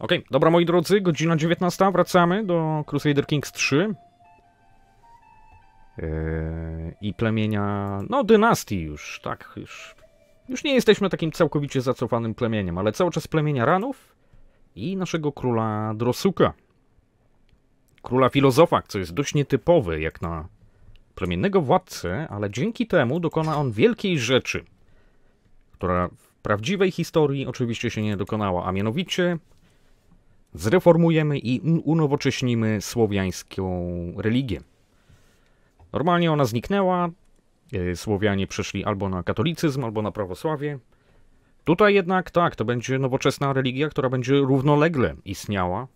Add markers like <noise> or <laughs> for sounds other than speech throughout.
Okej, okay, dobra moi drodzy, godzina 19, wracamy do Crusader Kings 3 yy, i plemienia, no dynastii już, tak, już, już nie jesteśmy takim całkowicie zacofanym plemieniem, ale cały czas plemienia ranów i naszego króla Drosuka, króla filozofa, co jest dość nietypowe jak na plemiennego władcę, ale dzięki temu dokona on wielkiej rzeczy, która w prawdziwej historii oczywiście się nie dokonała, a mianowicie zreformujemy i unowocześnimy słowiańską religię. Normalnie ona zniknęła, e, Słowianie przeszli albo na katolicyzm, albo na prawosławie. Tutaj jednak tak, to będzie nowoczesna religia, która będzie równolegle istniała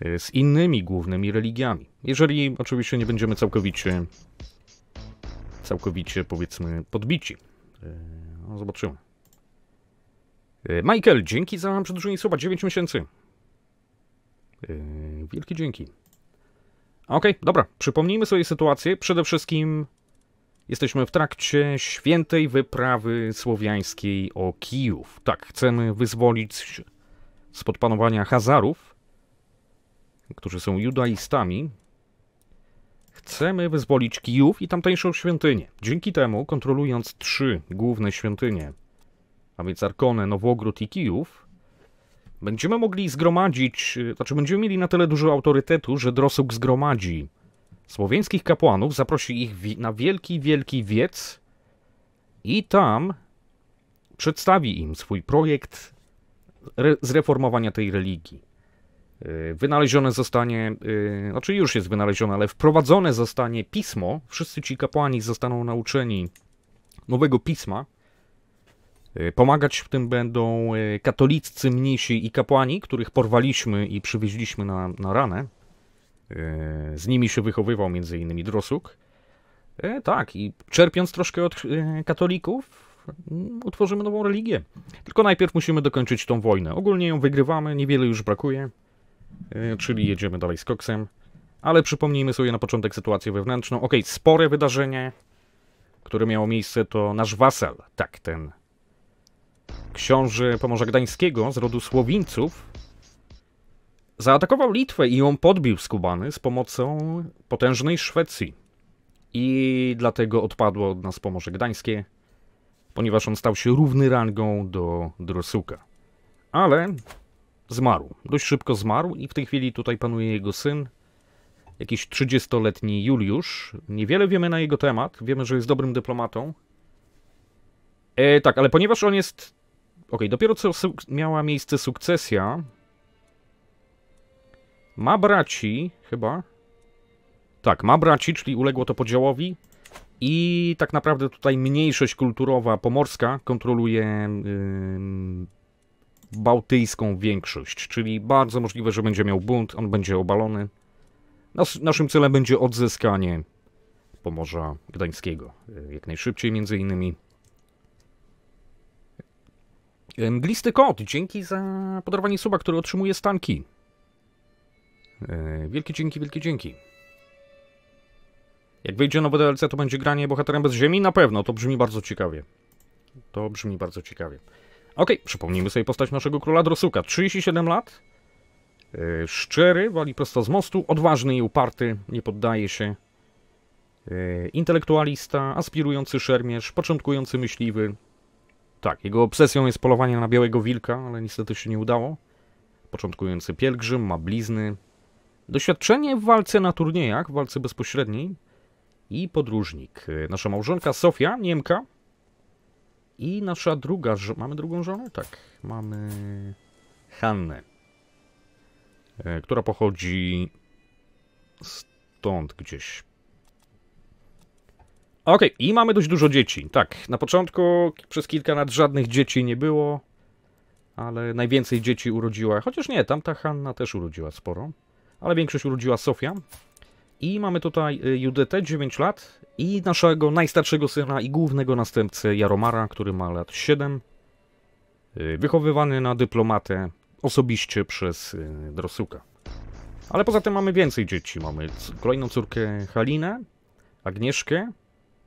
e, z innymi głównymi religiami. Jeżeli oczywiście nie będziemy całkowicie, całkowicie powiedzmy podbici. E, no, zobaczymy. Michael, dzięki za przedłużenie słowa 9 miesięcy. Yy, wielkie dzięki. Okej, okay, dobra, przypomnijmy sobie sytuację. Przede wszystkim jesteśmy w trakcie świętej wyprawy słowiańskiej o Kijów. Tak, chcemy wyzwolić spod panowania Hazarów, którzy są judaistami. Chcemy wyzwolić Kijów i tamtejszą świątynię. Dzięki temu, kontrolując trzy główne świątynie, a więc Arkonę, Nowogród i Kijów, Będziemy mogli zgromadzić, y, znaczy będziemy mieli na tyle dużo autorytetu, że Drosuk zgromadzi słowiańskich kapłanów, zaprosi ich na wielki, wielki wiec i tam przedstawi im swój projekt zreformowania tej religii. Y, wynalezione zostanie, y, znaczy już jest wynalezione, ale wprowadzone zostanie pismo. Wszyscy ci kapłani zostaną nauczeni nowego pisma, Y, pomagać w tym będą y, katoliccy mnisi i kapłani, których porwaliśmy i przywieźliśmy na, na ranę. Y, z nimi się wychowywał m.in. Drosuk. Tak, i czerpiąc troszkę od katolików, mm, utworzymy nową religię. Tylko najpierw musimy dokończyć tą wojnę. Ogólnie ją wygrywamy, niewiele już brakuje, czyli jedziemy dalej z koksem. Ale przypomnijmy sobie na początek sytuację wewnętrzną. Ok, spore wydarzenie, które miało miejsce, to nasz wasal, tak, ten książę Pomorza Gdańskiego z rodu Słowińców, zaatakował Litwę i ją podbił skubany z pomocą potężnej Szwecji. I dlatego odpadło od nas Pomorze Gdańskie, ponieważ on stał się równy rangą do Drosuka. Ale zmarł. Dość szybko zmarł i w tej chwili tutaj panuje jego syn, jakiś 30-letni Juliusz. Niewiele wiemy na jego temat. Wiemy, że jest dobrym dyplomatą. E, tak, ale ponieważ on jest okay, dopiero co miała miejsce sukcesja. Ma braci, chyba. Tak, ma braci, czyli uległo to podziałowi. I tak naprawdę tutaj mniejszość kulturowa pomorska kontroluje yy, bałtyjską większość, czyli bardzo możliwe, że będzie miał bunt, on będzie obalony. Nas, naszym celem będzie odzyskanie Pomorza Gdańskiego, y, jak najszybciej między innymi. Mglisty Kot, dzięki za podarowanie suba, który otrzymuje stanki. E, wielkie dzięki, wielkie dzięki. Jak wyjdzie nowe DLC, to będzie granie bohaterem bez ziemi? Na pewno, to brzmi bardzo ciekawie. To brzmi bardzo ciekawie. Ok, przypomnijmy sobie postać naszego króla Drosuka. 37 lat, yy, szczery, wali prosto z mostu, odważny i uparty, nie poddaje się. Yy, intelektualista, aspirujący szermierz, początkujący myśliwy, tak, jego obsesją jest polowanie na białego wilka, ale niestety się nie udało. Początkujący pielgrzym ma blizny. Doświadczenie w walce na turniejach, w walce bezpośredniej i podróżnik. Nasza małżonka Sofia, Niemka i nasza druga żona. Mamy drugą żonę? Tak, mamy Hannę, e, która pochodzi stąd gdzieś. Okej, okay. i mamy dość dużo dzieci. Tak, na początku przez kilka lat żadnych dzieci nie było, ale najwięcej dzieci urodziła. Chociaż nie, tamta Hanna też urodziła sporo, ale większość urodziła Sofia. I mamy tutaj y, Judetę, 9 lat, i naszego najstarszego syna i głównego następcę Jaromara, który ma lat 7. Y, wychowywany na dyplomatę osobiście przez y, Drosuka. Ale poza tym mamy więcej dzieci. Mamy kolejną córkę Halinę, Agnieszkę,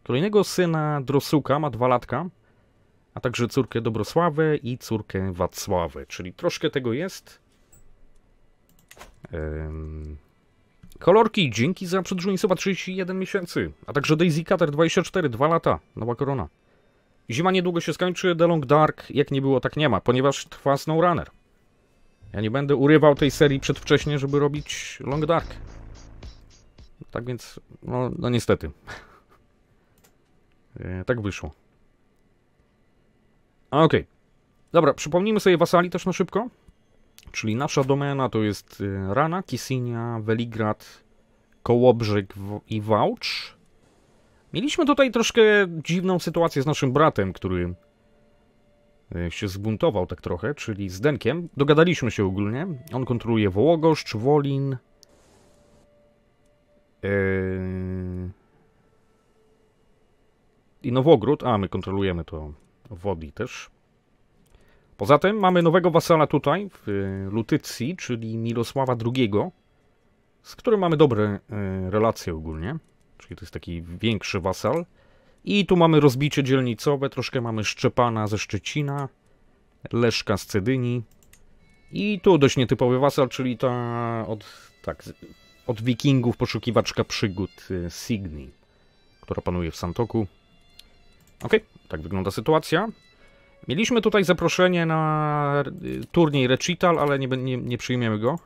Kolejnego syna Drosuka ma dwa latka, a także córkę Dobrosławę i córkę Wacławę, czyli troszkę tego jest. Ehm... Kolorki, dzięki za przedłużenie soba 31 miesięcy, a także Daisy Cutter 24, 2 lata, nowa korona. Zima niedługo się skończy, The Long Dark jak nie było tak nie ma, ponieważ trwa SnowRunner. Ja nie będę urywał tej serii przedwcześnie, żeby robić Long Dark. Tak więc, no, no niestety. E, tak wyszło. Okej. Okay. Dobra, przypomnijmy sobie wasali też na szybko. Czyli nasza domena to jest e, Rana, Kisinia, Veligrad, Kołobrzyk i Wałcz. Mieliśmy tutaj troszkę dziwną sytuację z naszym bratem, który e, się zbuntował tak trochę, czyli z Denkiem. Dogadaliśmy się ogólnie. On kontroluje Wołogoszcz, Wolin, i Nowogród, a my kontrolujemy to Wodi też. Poza tym mamy nowego wasala tutaj, w Lutycji, czyli Mirosława II, z którym mamy dobre e, relacje ogólnie, czyli to jest taki większy wasal. I tu mamy rozbicie dzielnicowe, troszkę mamy Szczepana ze Szczecina, Leszka z Cedyni. I tu dość nietypowy wasal, czyli ta od, tak, od wikingów poszukiwaczka przygód e, Signi, która panuje w Santoku. Ok, tak wygląda sytuacja. Mieliśmy tutaj zaproszenie na turniej Recital, ale nie, nie, nie przyjmiemy go.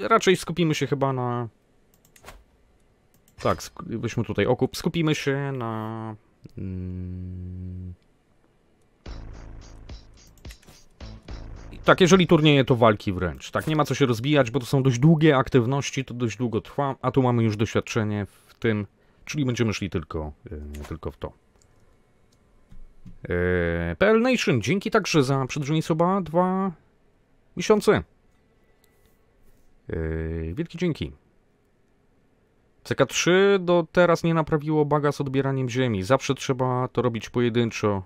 Raczej skupimy się chyba na... Tak, weźmy tutaj okup. Skupimy się na... Mm, tak, jeżeli turnieje, to walki wręcz. Tak, nie ma co się rozbijać, bo to są dość długie aktywności, to dość długo trwa, a tu mamy już doświadczenie w tym, czyli będziemy szli tylko, e, tylko w to. E, PL Nation, dzięki także za przedłużenie soba dwa miesiące. E, wielkie dzięki. CK3 do teraz nie naprawiło baga z odbieraniem ziemi. Zawsze trzeba to robić pojedynczo.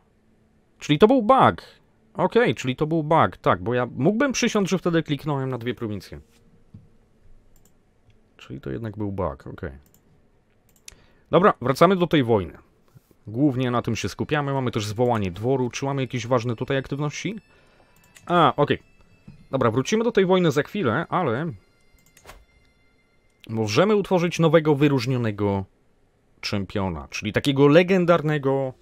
Czyli to był bug. Okej, okay, czyli to był bug, tak, bo ja mógłbym przysiąc, że wtedy kliknąłem na dwie prowincje. Czyli to jednak był bug, okej. Okay. Dobra, wracamy do tej wojny. Głównie na tym się skupiamy. Mamy też zwołanie dworu. Czy mamy jakieś ważne tutaj aktywności? A, okej. Okay. Dobra, wrócimy do tej wojny za chwilę, ale... Możemy utworzyć nowego, wyróżnionego czempiona, czyli takiego legendarnego...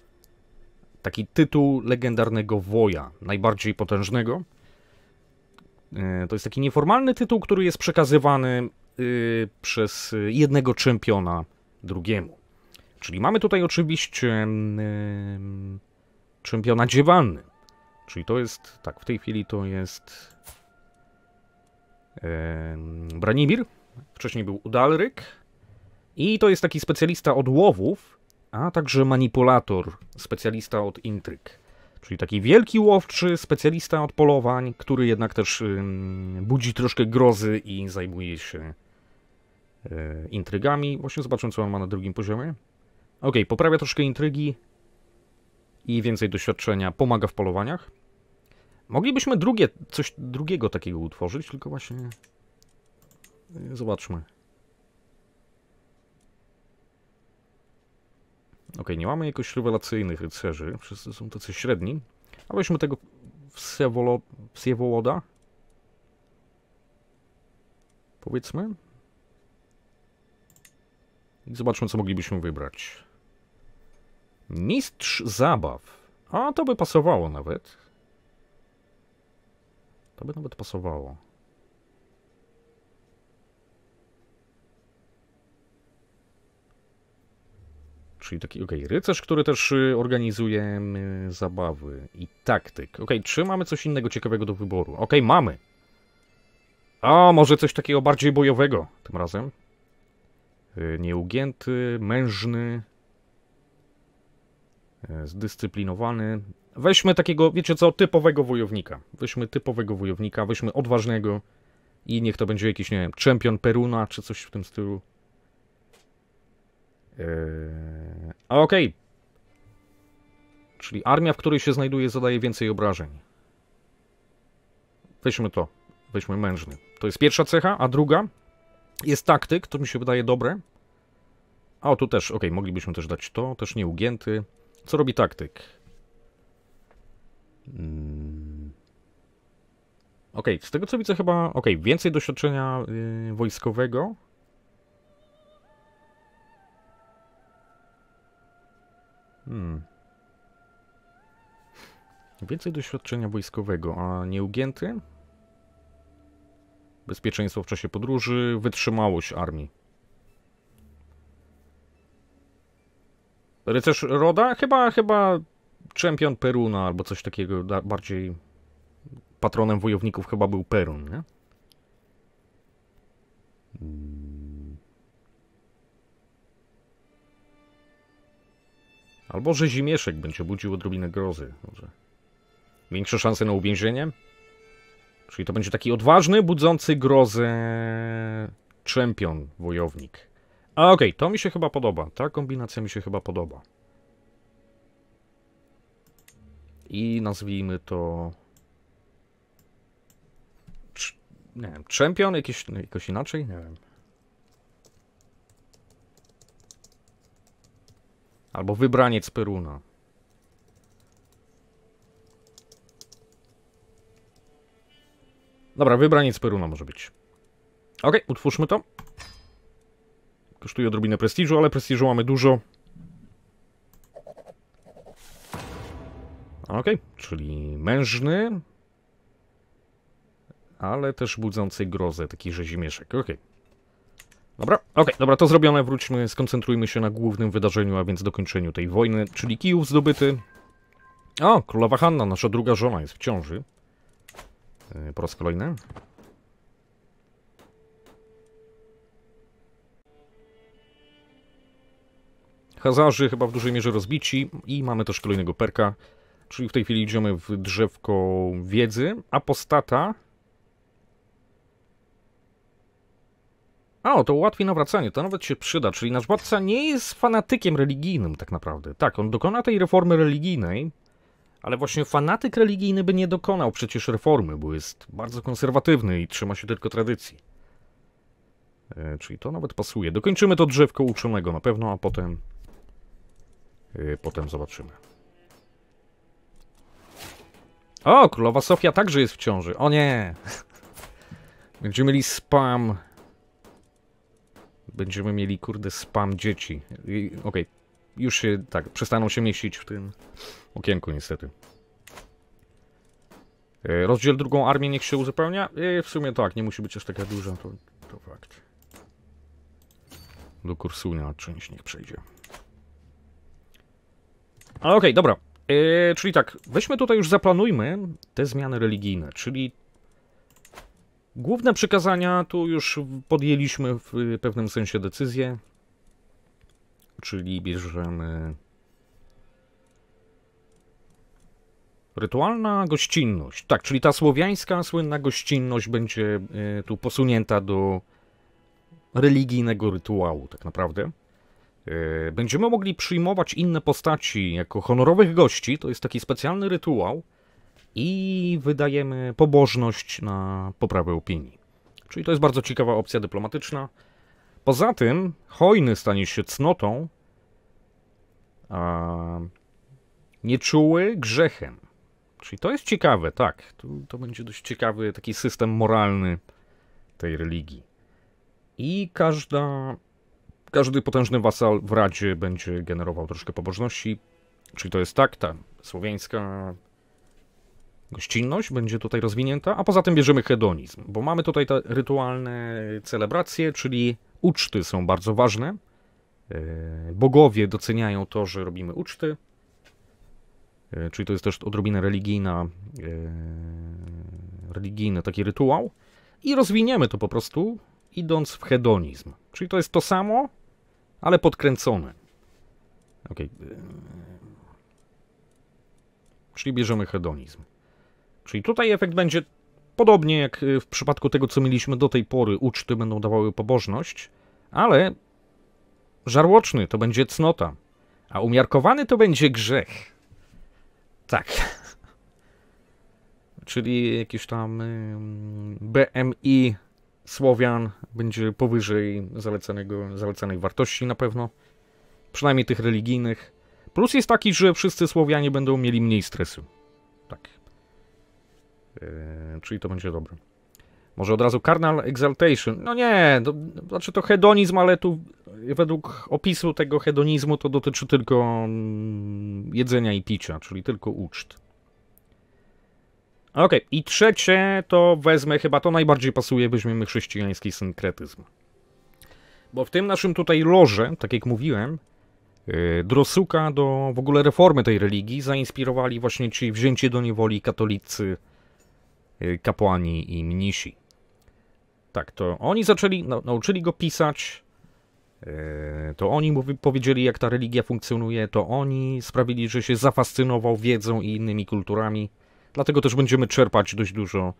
Taki tytuł legendarnego woja, najbardziej potężnego. E, to jest taki nieformalny tytuł, który jest przekazywany y, przez y, jednego czempiona drugiemu. Czyli mamy tutaj oczywiście czempiona dziewalny. Czyli to jest, tak, w tej chwili to jest Branimir, wcześniej był Udalryk i to jest taki specjalista od łowów, a także manipulator, specjalista od intryg. Czyli taki wielki łowczy, specjalista od polowań, który jednak też budzi troszkę grozy i zajmuje się e, intrygami. Właśnie zobaczę, co on ma na drugim poziomie. Okej, okay, poprawia troszkę intrygi i więcej doświadczenia, pomaga w polowaniach. Moglibyśmy drugie, coś drugiego takiego utworzyć, tylko właśnie... Zobaczmy. Ok, nie mamy jakoś rewelacyjnych rycerzy, wszyscy są tacy średni. A weźmy tego Wsiewołoda. Powiedzmy. I zobaczmy, co moglibyśmy wybrać. Mistrz zabaw. A to by pasowało nawet. To by nawet pasowało. Czyli taki, okej, okay, rycerz, który też y, organizuje zabawy i taktyk. Ok, czy mamy coś innego ciekawego do wyboru? Ok, mamy. A, może coś takiego bardziej bojowego tym razem? Y, nieugięty, mężny, E, zdyscyplinowany. Weźmy takiego, wiecie co, typowego wojownika. Weźmy typowego wojownika, weźmy odważnego i niech to będzie jakiś, nie wiem, czempion Peruna czy coś w tym stylu. Eee, Okej. Okay. Czyli armia, w której się znajduje, zadaje więcej obrażeń. Weźmy to. Weźmy mężny. To jest pierwsza cecha, a druga jest taktyk, to mi się wydaje dobre. A o, tu też, ok, moglibyśmy też dać to, też nieugięty. Co robi taktyk? Hmm. Okej, okay, z tego co widzę chyba... Okej, okay, więcej doświadczenia yy, wojskowego. Hmm. Więcej doświadczenia wojskowego, a nieugięty? Bezpieczeństwo w czasie podróży, wytrzymałość armii. Rycerz Roda? Chyba, chyba czempion Peruna albo coś takiego, bardziej patronem wojowników chyba był Perun, nie? Hmm. Albo że Zimieszek będzie budził odrobinę grozy. Może. Większe szanse na uwięzienie? Czyli to będzie taki odważny, budzący grozę czempion, wojownik. Okej, okay, to mi się chyba podoba. Ta kombinacja mi się chyba podoba. I nazwijmy to... Nie wiem, czempion jakiś, no, jakoś inaczej? Nie wiem. Albo wybraniec Peruna. Dobra, wybraniec Peruna może być. Okej, okay, utwórzmy to. Kosztuje odrobinę prestiżu, ale prestiżu mamy dużo. Okej, okay, czyli mężny, ale też budzący grozę, taki rzezimieszek, okej. Okay. Dobra, okej, okay, dobra, to zrobione, wróćmy, skoncentrujmy się na głównym wydarzeniu, a więc dokończeniu tej wojny, czyli Kijów zdobyty. O, królowa Hanna, nasza druga żona jest w ciąży. E, po raz kolejny. Hazarzy chyba w dużej mierze rozbici i mamy też kolejnego perka, czyli w tej chwili idziemy w drzewko wiedzy. Apostata. A, o, to ułatwi nawracanie, to nawet się przyda, czyli nasz władca nie jest fanatykiem religijnym tak naprawdę. Tak, on dokona tej reformy religijnej, ale właśnie fanatyk religijny by nie dokonał przecież reformy, bo jest bardzo konserwatywny i trzyma się tylko tradycji. E, czyli to nawet pasuje. Dokończymy to drzewko uczonego na pewno, a potem Y, potem zobaczymy. O, królowa Sofia także jest w ciąży. O nie! <laughs> Będziemy mieli spam. Będziemy mieli, kurde, spam dzieci. Okej, okay. już się, tak, przestaną się mieścić w tym okienku niestety. Y, rozdziel drugą armię niech się uzupełnia. I y, w sumie tak, nie musi być aż taka duża, to, to fakt. Do Kursunia część niech przejdzie. Ale okej, okay, dobra. Yy, czyli tak, weźmy tutaj już zaplanujmy te zmiany religijne, czyli główne przykazania tu już podjęliśmy w pewnym sensie decyzję, czyli bierzemy Rytualna gościnność. Tak, czyli ta słowiańska słynna gościnność będzie yy, tu posunięta do religijnego rytuału, tak naprawdę. E, będziemy mogli przyjmować inne postaci jako honorowych gości, to jest taki specjalny rytuał i wydajemy pobożność na poprawę opinii. Czyli to jest bardzo ciekawa opcja dyplomatyczna. Poza tym hojny stanie się cnotą, a nieczuły grzechem. Czyli to jest ciekawe, tak. To, to będzie dość ciekawy taki system moralny tej religii. I każda każdy potężny wasal w Radzie będzie generował troszkę pobożności, czyli to jest tak, ta słowiańska gościnność będzie tutaj rozwinięta, a poza tym bierzemy hedonizm, bo mamy tutaj te rytualne celebracje, czyli uczty są bardzo ważne. E, bogowie doceniają to, że robimy uczty, e, czyli to jest też odrobinę religijna, e, religijny taki rytuał i rozwiniemy to po prostu idąc w hedonizm. Czyli to jest to samo, ale podkręcone. Ok. Czyli bierzemy hedonizm. Czyli tutaj efekt będzie podobnie jak y, w przypadku tego, co mieliśmy do tej pory. Uczty będą dawały pobożność, ale żarłoczny to będzie cnota, a umiarkowany to będzie grzech. Tak. <laughs> Czyli jakieś tam y, BMI Słowian będzie powyżej zalecanego, zalecanej wartości na pewno, przynajmniej tych religijnych. Plus jest taki, że wszyscy Słowianie będą mieli mniej stresu. Tak. E, czyli to będzie dobre. Może od razu Karnal Exaltation. No nie, to, znaczy to hedonizm, ale tu według opisu tego hedonizmu to dotyczy tylko mm, jedzenia i picia, czyli tylko uczt. Okej, okay. i trzecie to wezmę, chyba to najbardziej pasuje, weźmiemy chrześcijański synkretyzm. Bo w tym naszym tutaj loże, tak jak mówiłem, e, Drosuka do w ogóle reformy tej religii zainspirowali właśnie ci wzięcie do niewoli katolicy e, kapłani i mnisi. Tak, to oni zaczęli, nauczyli go pisać, e, to oni powiedzieli, jak ta religia funkcjonuje, to oni sprawili, że się zafascynował wiedzą i innymi kulturami. Dlatego też będziemy czerpać dość dużo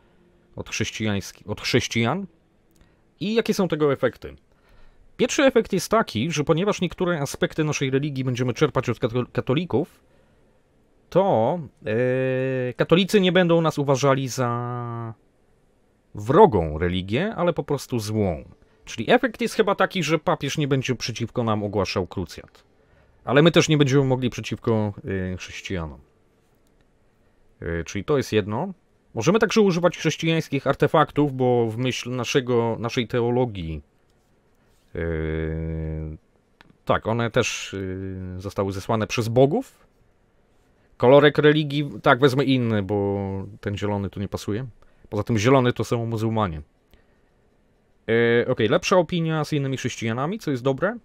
od, chrześcijański, od chrześcijan. I jakie są tego efekty? Pierwszy efekt jest taki, że ponieważ niektóre aspekty naszej religii będziemy czerpać od katolików, to yy, katolicy nie będą nas uważali za wrogą religię, ale po prostu złą. Czyli efekt jest chyba taki, że papież nie będzie przeciwko nam ogłaszał krucjat. Ale my też nie będziemy mogli przeciwko yy, chrześcijanom. E, czyli to jest jedno. Możemy także używać chrześcijańskich artefaktów, bo w myśl naszego, naszej teologii e, tak, one też e, zostały zesłane przez bogów. Kolorek religii, tak, wezmę inny, bo ten zielony tu nie pasuje. Poza tym zielony to są muzułmanie. Yy, Okej, okay, lepsza opinia z innymi chrześcijanami, co jest dobre.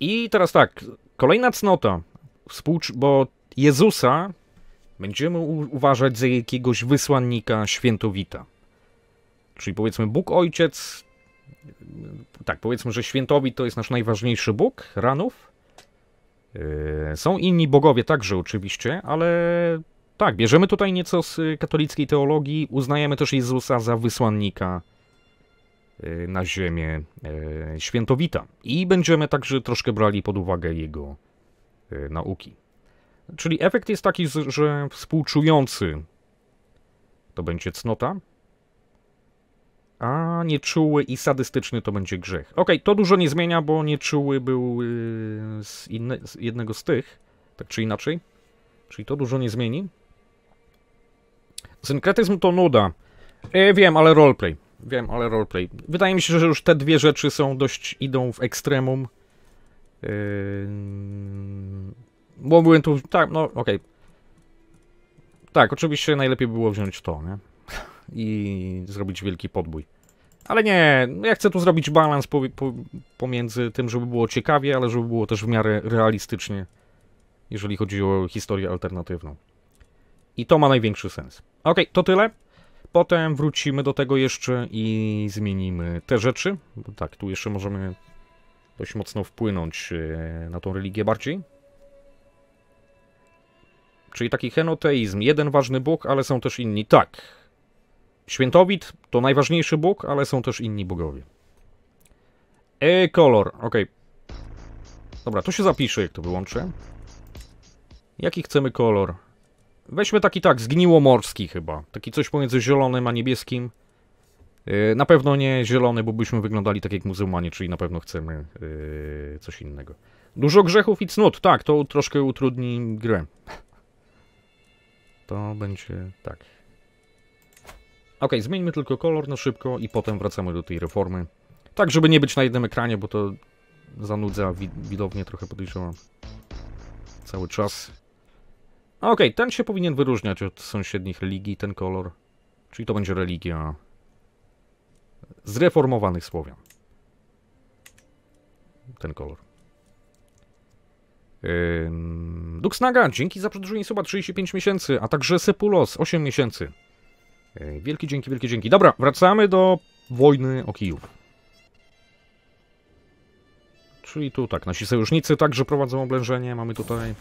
I teraz tak, kolejna cnota, bo Jezusa będziemy uważać za jakiegoś wysłannika świętowita. Czyli powiedzmy Bóg Ojciec, tak, powiedzmy, że świętowit to jest nasz najważniejszy Bóg, ranów. E, są inni bogowie także oczywiście, ale tak, bierzemy tutaj nieco z katolickiej teologii, uznajemy też Jezusa za wysłannika e, na ziemię e, świętowita i będziemy także troszkę brali pod uwagę jego nauki. Czyli efekt jest taki, że współczujący to będzie cnota, a nieczuły i sadystyczny to będzie grzech. Ok, to dużo nie zmienia, bo nieczuły był y, z, inne, z jednego z tych, tak czy inaczej. Czyli to dużo nie zmieni. Synkretyzm to nuda. E, wiem, ale roleplay. Wiem, ale roleplay. Wydaje mi się, że już te dwie rzeczy są dość, idą w ekstremum. Yy... Bo byłem tu... Tak, no okej. Okay. Tak, oczywiście najlepiej było wziąć to, nie? <laughs> I zrobić wielki podbój. Ale nie, no ja chcę tu zrobić balans po, po, pomiędzy tym, żeby było ciekawie, ale żeby było też w miarę realistycznie, jeżeli chodzi o historię alternatywną. I to ma największy sens. Ok, to tyle. Potem wrócimy do tego jeszcze i zmienimy te rzeczy. Bo tak, tu jeszcze możemy dość mocno wpłynąć e, na tą religię bardziej. Czyli taki henoteizm, jeden ważny Bóg, ale są też inni. Tak. Świętowit to najważniejszy Bóg, ale są też inni bogowie. E-kolor, ok. Dobra, to się zapiszę, jak to wyłączę. Jaki chcemy kolor? Weźmy taki tak, zgniłomorski chyba. Taki coś pomiędzy zielonym a niebieskim. Yy, na pewno nie zielony, bo byśmy wyglądali tak jak muzułmanie, czyli na pewno chcemy yy, coś innego. Dużo grzechów i cnót, tak, to troszkę utrudni grę to będzie tak. Ok, zmieńmy tylko kolor na szybko i potem wracamy do tej reformy. Tak, żeby nie być na jednym ekranie, bo to zanudza wi widownię trochę podejrzewam. Cały czas. Ok, ten się powinien wyróżniać od sąsiednich religii, ten kolor. Czyli to będzie religia zreformowanych Słowian. Ten kolor. Duxnaga, dzięki za przedłużenie suba 35 miesięcy, a także Sepulos 8 miesięcy. Wielkie dzięki, wielkie dzięki. Dobra, wracamy do wojny o Kijów. Czyli tu tak, nasi sojusznicy także prowadzą oblężenie. Mamy tutaj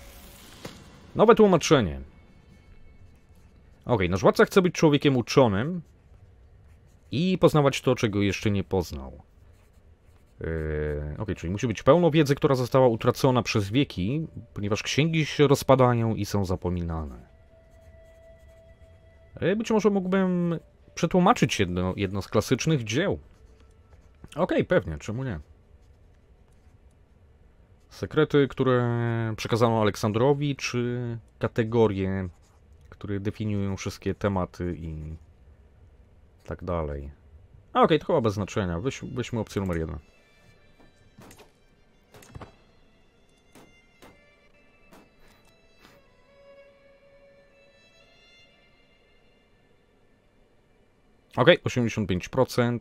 nowe tłumaczenie. Okej, okay, nasz władca chce być człowiekiem uczonym i poznawać to, czego jeszcze nie poznał. Yy, ok, czyli musi być pełno wiedzy, która została utracona przez wieki, ponieważ księgi się rozpadają i są zapominane. Yy, być może mógłbym przetłumaczyć jedno, jedno z klasycznych dzieł. Ok, pewnie, czemu nie? Sekrety, które przekazano Aleksandrowi, czy kategorie, które definiują wszystkie tematy i tak dalej. Okej, okay, to chyba bez znaczenia. Weź, weźmy opcję numer jeden. Ok, 85%.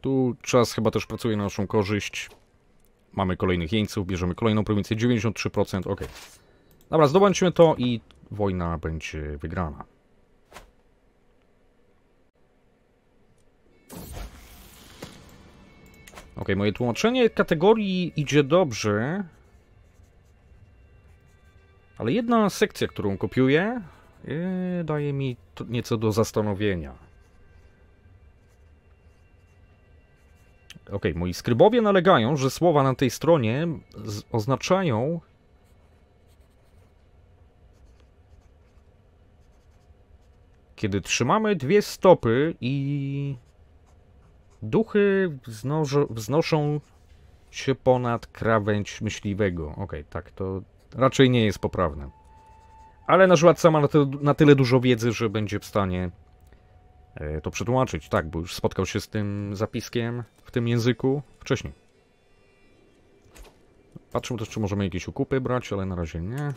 Tu czas chyba też pracuje na naszą korzyść. Mamy kolejnych jeńców, bierzemy kolejną prowincję, 93%, ok. Dobra, zdobądźmy to i wojna będzie wygrana. Ok, moje tłumaczenie kategorii idzie dobrze. Ale jedna sekcja, którą kopiuję, Yy, daje mi nieco do zastanowienia. Ok, moi skrybowie nalegają, że słowa na tej stronie oznaczają kiedy trzymamy dwie stopy i duchy wznoszą się ponad krawędź myśliwego. Ok, tak, to raczej nie jest poprawne. Ale nasz władca ma na, ty na tyle dużo wiedzy, że będzie w stanie e, to przetłumaczyć. Tak, bo już spotkał się z tym zapiskiem w tym języku wcześniej. Patrzmy, też, czy możemy jakieś ukupy brać, ale na razie nie.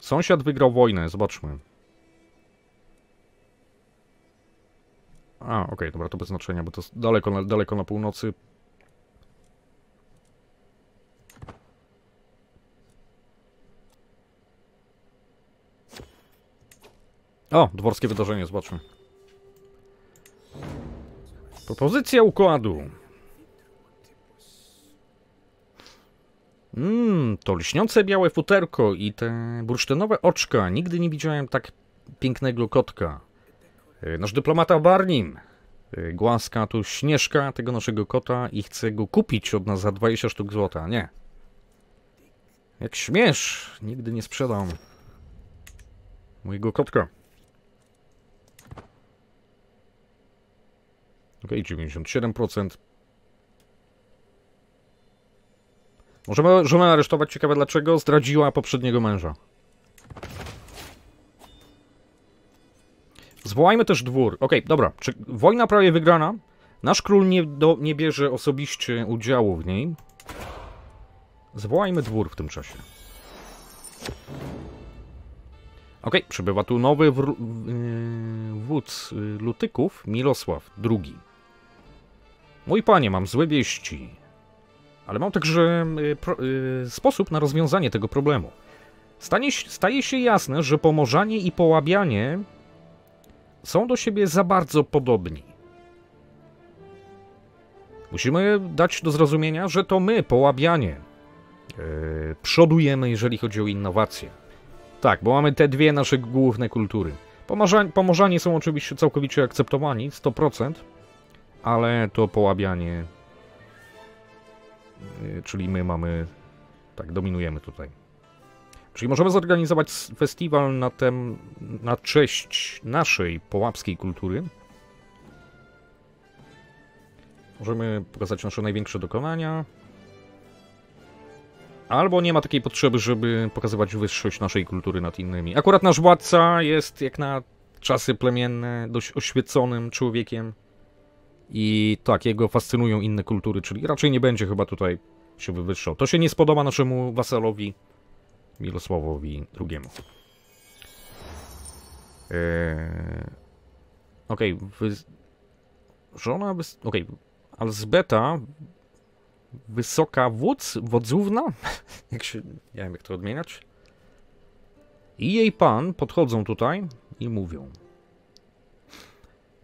Sąsiad wygrał wojnę, zobaczmy. A, okej, okay, dobra, to bez znaczenia, bo to daleko, daleko na północy. O, dworskie wydarzenie, zobaczmy. Propozycja układu. Mmm, to lśniące białe futerko i te bursztynowe oczka. Nigdy nie widziałem tak pięknego kotka. E, nasz dyplomata Barnim e, głaska tu Śnieżka, tego naszego kota i chce go kupić od nas za 20 sztuk złota. Nie. Jak śmiesz, nigdy nie sprzedam mojego kotka. Ok, 97%. Możemy żonę aresztować, ciekawe dlaczego zdradziła poprzedniego męża. Zwołajmy też dwór. Ok, dobra. Czy wojna prawie wygrana? Nasz król nie, do, nie bierze osobiście udziału w niej. Zwołajmy dwór w tym czasie. Ok, przybywa tu nowy wr- yy, wódz yy, lutyków, Milosław II. Mój panie, mam złe wieści. Ale mam także y, pro, y, sposób na rozwiązanie tego problemu. Stanie, staje się jasne, że Pomorzanie i Połabianie są do siebie za bardzo podobni. Musimy dać do zrozumienia, że to my, Połabianie, y, przodujemy, jeżeli chodzi o innowacje. Tak, bo mamy te dwie nasze główne kultury. Pomorzanie, pomorzanie są oczywiście całkowicie akceptowani, 100%, ale to połabianie, y, czyli my mamy, tak, dominujemy tutaj. Czyli możemy zorganizować festiwal na, tem, na cześć naszej połapskiej kultury. Możemy pokazać nasze największe dokonania. Albo nie ma takiej potrzeby, żeby pokazywać wyższość naszej kultury nad innymi. Akurat nasz władca jest jak na czasy plemienne dość oświeconym człowiekiem i tak, jego fascynują inne kultury, czyli raczej nie będzie chyba tutaj się wywyższał. To się nie spodoba naszemu wasalowi Mirosławowi II. Eee... Okej, okay, wy... żona... Wys... Okej, okay. Alzbeta, wysoka wódz, wodzówna, <laughs> jak się... nie wiem jak to odmieniać. I jej pan podchodzą tutaj i mówią.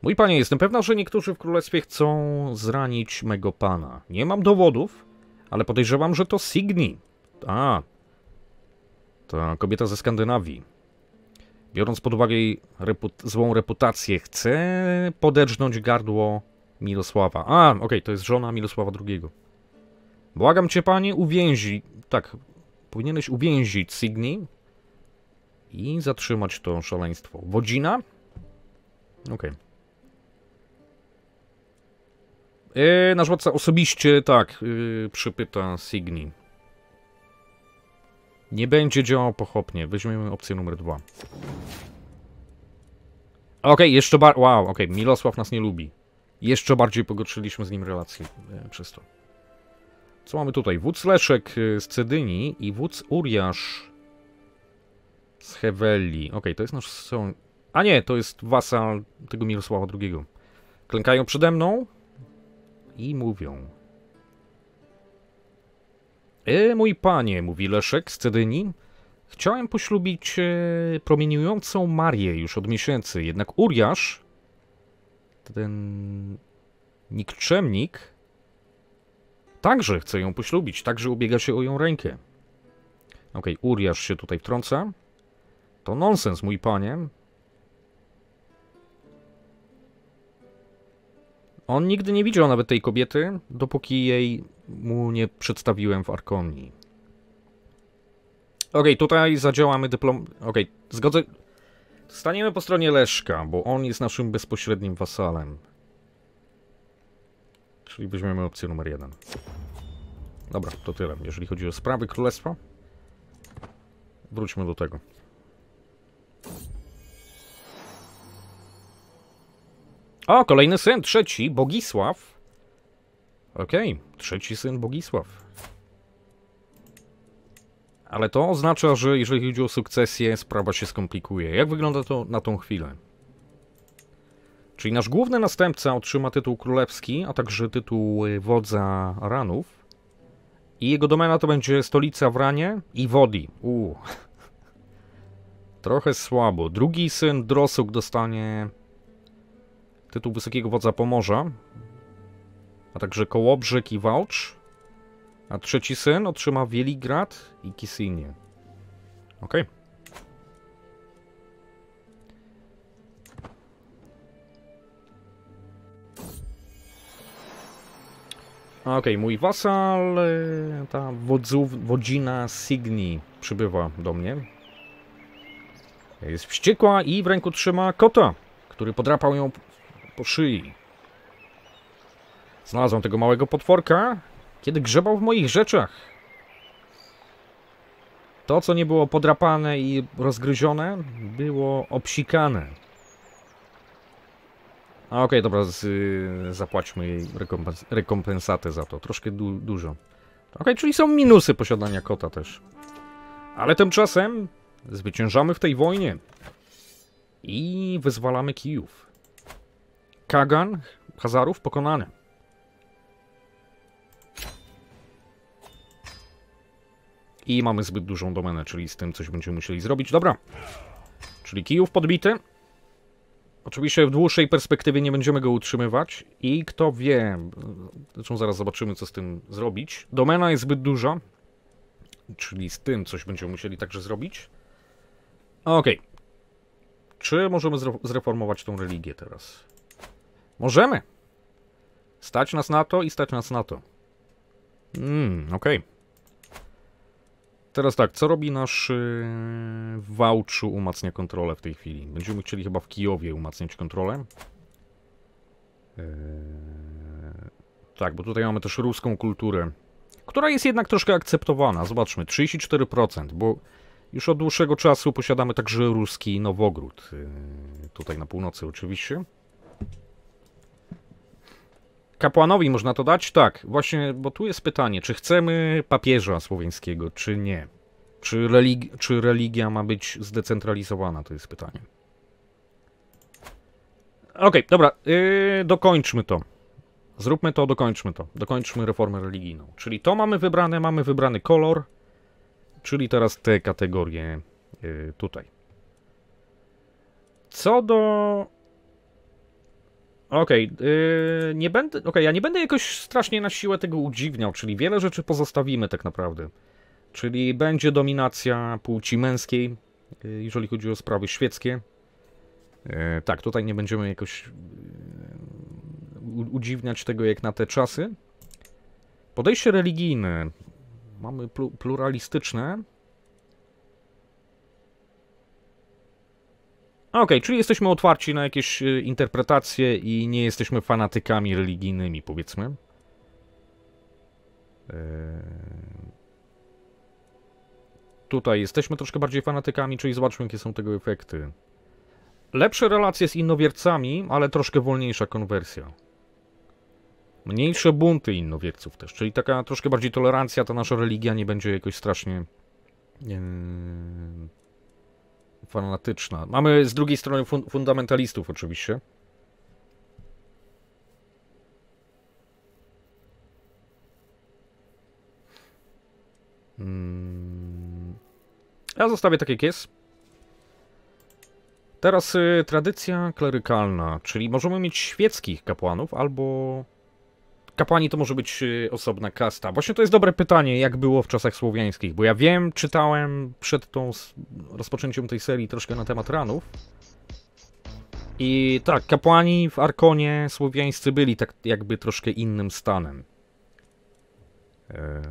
Mój panie, jestem pewna, że niektórzy w królestwie chcą zranić mego pana. Nie mam dowodów, ale podejrzewam, że to Signi. A, ta kobieta ze Skandynawii. Biorąc pod uwagę jej reput złą reputację, chce podedrznąć gardło Milosława. A, okej, okay, to jest żona Milosława II. Błagam cię, panie, uwięzi... Tak, powinieneś uwięzić Signi i zatrzymać to szaleństwo. Wodzina? Okej. Okay. Yy, nasz władca osobiście, tak, yy, przypyta Signi. Nie będzie działał pochopnie. Weźmiemy opcję numer dwa. Okej, okay, jeszcze bar... Wow, okej, okay. Milosław nas nie lubi. Jeszcze bardziej pogorszyliśmy z nim relacje e, przez to. Co mamy tutaj? Wódz Leszek z Cedyni i wódz Uriasz z Heweli. Okej, okay, to jest nasz... A nie, to jest Wasa tego Mirosława II. Klękają przede mną, i mówią. E, mój panie, mówi Leszek z Cedyni, chciałem poślubić e, promieniującą Marię już od miesięcy, jednak Uriasz, ten nikczemnik, także chce ją poślubić, także ubiega się o ją rękę. Okej, okay, Uriasz się tutaj wtrąca. To nonsens, mój panie. On nigdy nie widział nawet tej kobiety, dopóki jej mu nie przedstawiłem w Arkonii. Okej, okay, tutaj zadziałamy dyplom... Okej, okay, zgodzę... Staniemy po stronie Leszka, bo on jest naszym bezpośrednim wasalem. Czyli weźmiemy opcję numer jeden. Dobra, to tyle, jeżeli chodzi o sprawy królestwa. Wróćmy do tego. O, kolejny syn, trzeci, Bogisław. Okej, okay, trzeci syn Bogisław. Ale to oznacza, że jeżeli chodzi o sukcesję, sprawa się skomplikuje. Jak wygląda to na tą chwilę? Czyli nasz główny następca otrzyma tytuł królewski, a także tytuł y, wodza ranów. I jego domena to będzie stolica w Ranie i Wodi. Uuu. <laughs> Trochę słabo. Drugi syn Drosuk dostanie tytuł Wysokiego Wodza Pomorza, a także Kołobrzeg i Wałcz, a trzeci syn otrzyma Wieligrad i Kisinię. Ok. Okej, okay, mój wasal, e, ta wodzina Signi przybywa do mnie. Jest wściekła i w ręku trzyma kota, który podrapał ją po szyi. Znalazłem tego małego potworka, kiedy grzebał w moich rzeczach. To, co nie było podrapane i rozgryzione, było obsikane. A okej, okay, dobra, z, y, zapłaćmy jej rekompens rekompensatę za to. Troszkę du dużo. Okej, okay, czyli są minusy posiadania kota też. Ale tymczasem zwyciężamy w tej wojnie. I wyzwalamy kijów. Kagan Hazarów pokonany. I mamy zbyt dużą domenę, czyli z tym coś będziemy musieli zrobić. Dobra. Czyli Kijów podbity. Oczywiście w dłuższej perspektywie nie będziemy go utrzymywać i kto wie, zresztą zaraz zobaczymy, co z tym zrobić. Domena jest zbyt duża, czyli z tym coś będziemy musieli także zrobić. Okej. Okay. Czy możemy zreformować tą religię teraz? Możemy. Stać nas na to i stać nas na to. Mmm, okej. Okay. Teraz tak, co robi nasz yy, Wałczu umacnia kontrolę w tej chwili? Będziemy chcieli chyba w Kijowie umacniać kontrolę. Yy, tak, bo tutaj mamy też ruską kulturę, która jest jednak troszkę akceptowana. Zobaczmy, 34%, bo już od dłuższego czasu posiadamy także ruski Nowogród. Yy, tutaj na północy oczywiście kapłanowi można to dać? Tak, właśnie, bo tu jest pytanie, czy chcemy papieża słowiańskiego, czy nie? Czy, czy religia ma być zdecentralizowana? To jest pytanie. Okej, okay, dobra, yy, dokończmy to. Zróbmy to, dokończmy to. Dokończmy reformę religijną. Czyli to mamy wybrane, mamy wybrany kolor, czyli teraz te kategorie yy, tutaj. Co do Okej, okay, yy, nie będę. Okej, okay, ja nie będę jakoś strasznie na siłę tego udziwniał, czyli wiele rzeczy pozostawimy tak naprawdę. Czyli będzie dominacja płci męskiej, yy, jeżeli chodzi o sprawy świeckie. Yy, tak, tutaj nie będziemy jakoś y, udziwniać tego jak na te czasy. Podejście religijne mamy pluralistyczne, Okej, okay, czyli jesteśmy otwarci na jakieś y, interpretacje i nie jesteśmy fanatykami religijnymi, powiedzmy. E, tutaj jesteśmy troszkę bardziej fanatykami, czyli zobaczmy, jakie są tego efekty. Lepsze relacje z innowiercami, ale troszkę wolniejsza konwersja. Mniejsze bunty innowierców też, czyli taka troszkę bardziej tolerancja, ta nasza religia nie będzie jakoś strasznie fanatyczna. Mamy z drugiej strony fun fundamentalistów oczywiście. Hmm. Ja zostawię tak jak jest. Teraz y, tradycja klerykalna, czyli możemy mieć świeckich kapłanów albo Kapłani to może być y, osobna kasta. Właśnie to jest dobre pytanie, jak było w czasach słowiańskich, bo ja wiem, czytałem przed tą rozpoczęciem tej serii troszkę na temat ranów. I tak, kapłani w Arkonie słowiańscy byli tak jakby troszkę innym stanem. E,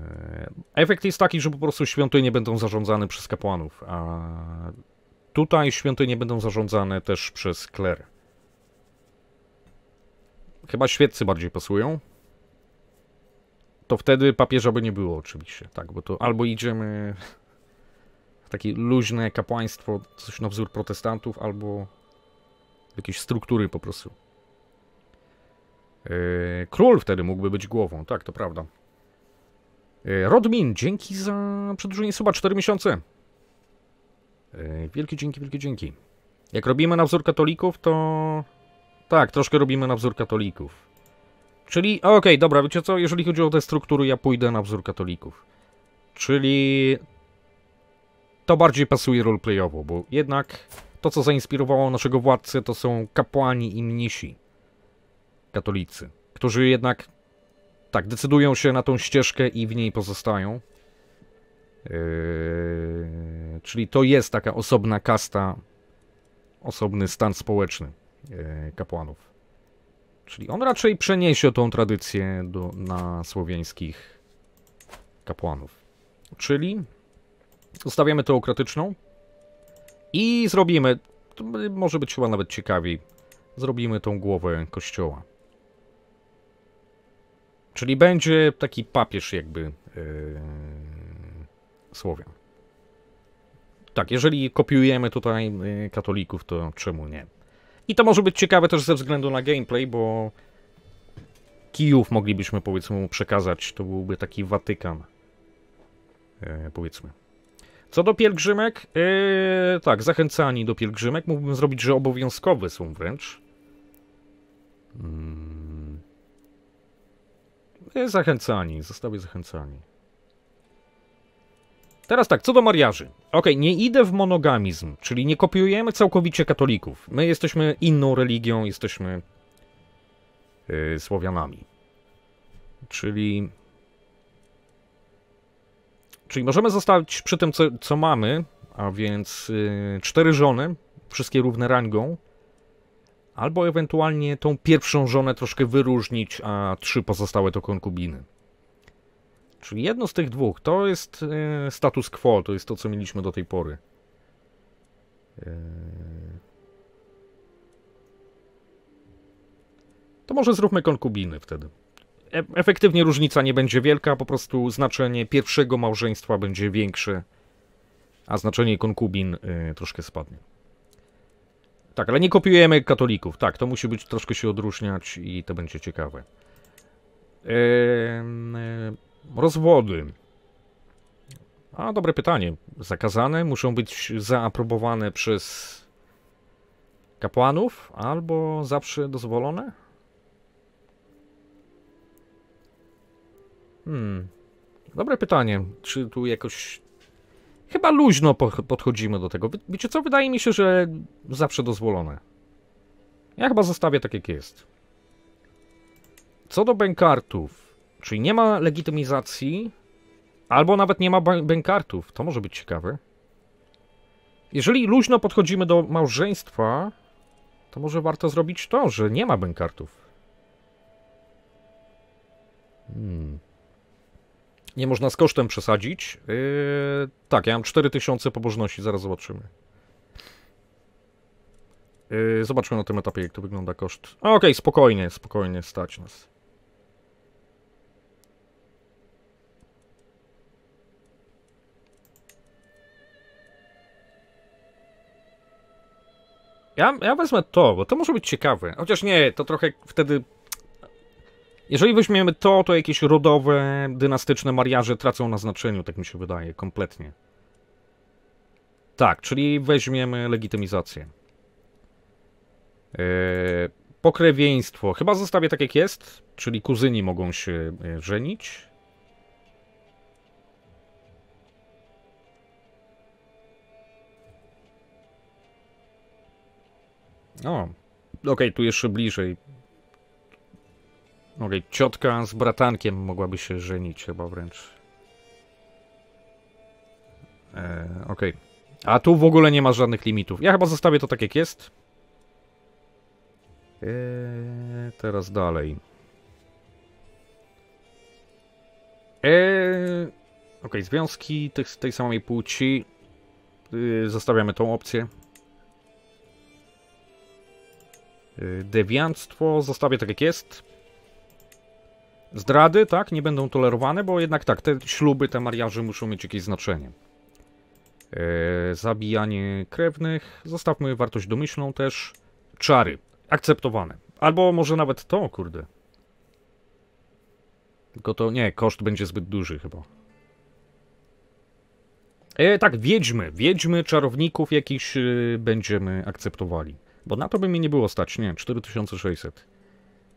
efekt jest taki, że po prostu świątynie będą zarządzane przez kapłanów, a tutaj świątynie będą zarządzane też przez kler. Chyba świetcy bardziej pasują to wtedy papieża by nie było oczywiście, tak, bo to albo idziemy w takie luźne kapłaństwo, coś na wzór protestantów, albo jakieś struktury po prostu. E, król wtedy mógłby być głową, tak, to prawda. E, Rodmin, dzięki za przedłużenie suba, 4 miesiące. E, wielkie dzięki, wielkie dzięki. Jak robimy na wzór katolików, to... Tak, troszkę robimy na wzór katolików. Czyli, okej, okay, dobra, wiecie co, jeżeli chodzi o te struktury, ja pójdę na wzór katolików. Czyli to bardziej pasuje roleplayowo, bo jednak to, co zainspirowało naszego władcę, to są kapłani i mnisi katolicy, którzy jednak tak, decydują się na tą ścieżkę i w niej pozostają. Yy, czyli to jest taka osobna kasta, osobny stan społeczny yy, kapłanów. Czyli on raczej przeniesie tą tradycję do, na słowiańskich kapłanów. Czyli zostawiamy teokratyczną i zrobimy, może być chyba nawet ciekawiej, zrobimy tą głowę kościoła. Czyli będzie taki papież jakby yy, Słowian. Tak, jeżeli kopiujemy tutaj e, katolików, to czemu nie? I to może być ciekawe też ze względu na gameplay, bo kijów moglibyśmy powiedzmy mu przekazać. To byłby taki Watykan. E, powiedzmy. Co do pielgrzymek, e, tak, zachęcani do pielgrzymek. Mógłbym zrobić, że obowiązkowe są wręcz. Hmm. E, zachęcani, zostawię zachęcani. Teraz tak, co do mariaży. Ok, nie idę w monogamizm, czyli nie kopiujemy całkowicie katolików. My jesteśmy inną religią, jesteśmy yy, Słowianami. Czyli. Czyli możemy zostać przy tym, co, co mamy, a więc yy, cztery żony, wszystkie równe rangą, albo ewentualnie tą pierwszą żonę troszkę wyróżnić, a trzy pozostałe to konkubiny. Czyli jedno z tych dwóch to jest e, status quo, to jest to, co mieliśmy do tej pory. E, to może zróbmy konkubiny wtedy. E efektywnie różnica nie będzie wielka, po prostu znaczenie pierwszego małżeństwa będzie większe, a znaczenie konkubin e, troszkę spadnie. Tak, ale nie kopiujemy katolików. Tak, to musi być troszkę się odróżniać i to będzie ciekawe. Eee, Rozwody. A dobre pytanie. Zakazane muszą być zaaprobowane przez kapłanów albo zawsze dozwolone? Hmm. Dobre pytanie. Czy tu jakoś. Chyba luźno podchodzimy do tego. Wiecie co? Wydaje mi się, że zawsze dozwolone. Ja chyba zostawię tak, jak jest. Co do bękartów. Czyli nie ma legitymizacji, albo nawet nie ma bankartów. To może być ciekawe. Jeżeli luźno podchodzimy do małżeństwa, to może warto zrobić to, że nie ma bankartów. Hmm. Nie można z kosztem przesadzić. Yy, tak, ja mam 4000 pobożności, zaraz zobaczymy. Yy, zobaczmy na tym etapie, jak to wygląda koszt. Okej, okay, spokojnie, spokojnie, stać nas. Ja, ja wezmę to, bo to może być ciekawe. Chociaż nie, to trochę wtedy... Jeżeli weźmiemy to, to jakieś rodowe, dynastyczne mariaże tracą na znaczeniu, tak mi się wydaje, kompletnie. Tak, czyli weźmiemy legitymizację. E, pokrewieństwo. Chyba zostawię tak jak jest, czyli kuzyni mogą się e, żenić. O, okej, okay, tu jeszcze bliżej. Okej, okay, ciotka z bratankiem mogłaby się żenić chyba wręcz. E, okej. Okay. A tu w ogóle nie ma żadnych limitów. Ja chyba zostawię to tak jak jest. E, teraz dalej. E, ok, związki tych, tej samej płci. Y, zostawiamy tą opcję. Dewianctwo zostawię tak jak jest. Zdrady, tak, nie będą tolerowane, bo jednak tak, te śluby, te mariaże muszą mieć jakieś znaczenie. E, zabijanie krewnych, zostawmy wartość domyślną też. Czary, akceptowane. Albo może nawet to, kurde. Tylko to, nie, koszt będzie zbyt duży chyba. Yy, tak, wiedźmy, wiedźmy, czarowników jakiś yy, będziemy akceptowali. Bo na to by mi nie było stać, nie, 4600.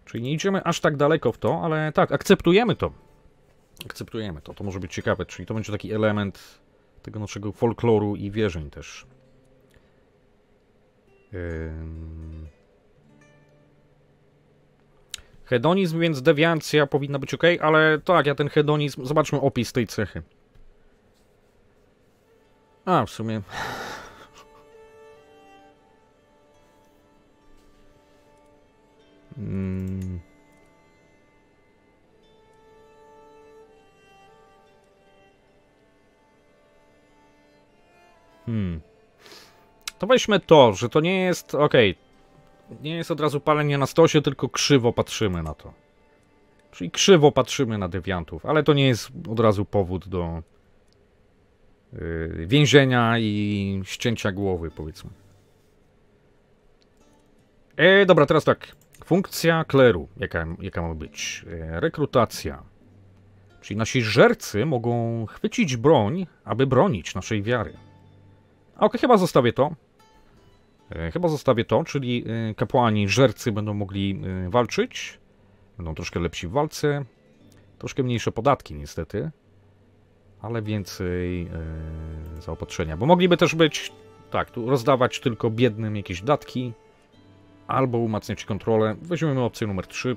Czyli nie idziemy aż tak daleko w to, ale tak, akceptujemy to. Akceptujemy to, to może być ciekawe, czyli to będzie taki element tego naszego folkloru i wierzeń też. Hedonizm, więc dewiancja powinna być ok, ale tak, ja ten hedonizm. Zobaczmy opis tej cechy. A, w sumie. Mm. Hmm. To weźmy to, że to nie jest. Okej. Okay, nie jest od razu palenie na stosie, tylko krzywo patrzymy na to. Czyli krzywo patrzymy na dewiantów, ale to nie jest od razu powód do yy, więzienia i ścięcia głowy, powiedzmy. E, dobra, teraz tak. Funkcja kleru, jaka, jaka ma być? E, rekrutacja. Czyli nasi żercy mogą chwycić broń, aby bronić naszej wiary. A chyba zostawię to. E, chyba zostawię to, czyli e, kapłani, żercy będą mogli walczyć. Będą troszkę lepsi w walce. Troszkę mniejsze podatki niestety. Ale więcej zaopatrzenia. Bo mogliby też być, tak, tu rozdawać tylko biednym jakieś datki albo umacniać kontrolę. Weźmiemy opcję numer 3.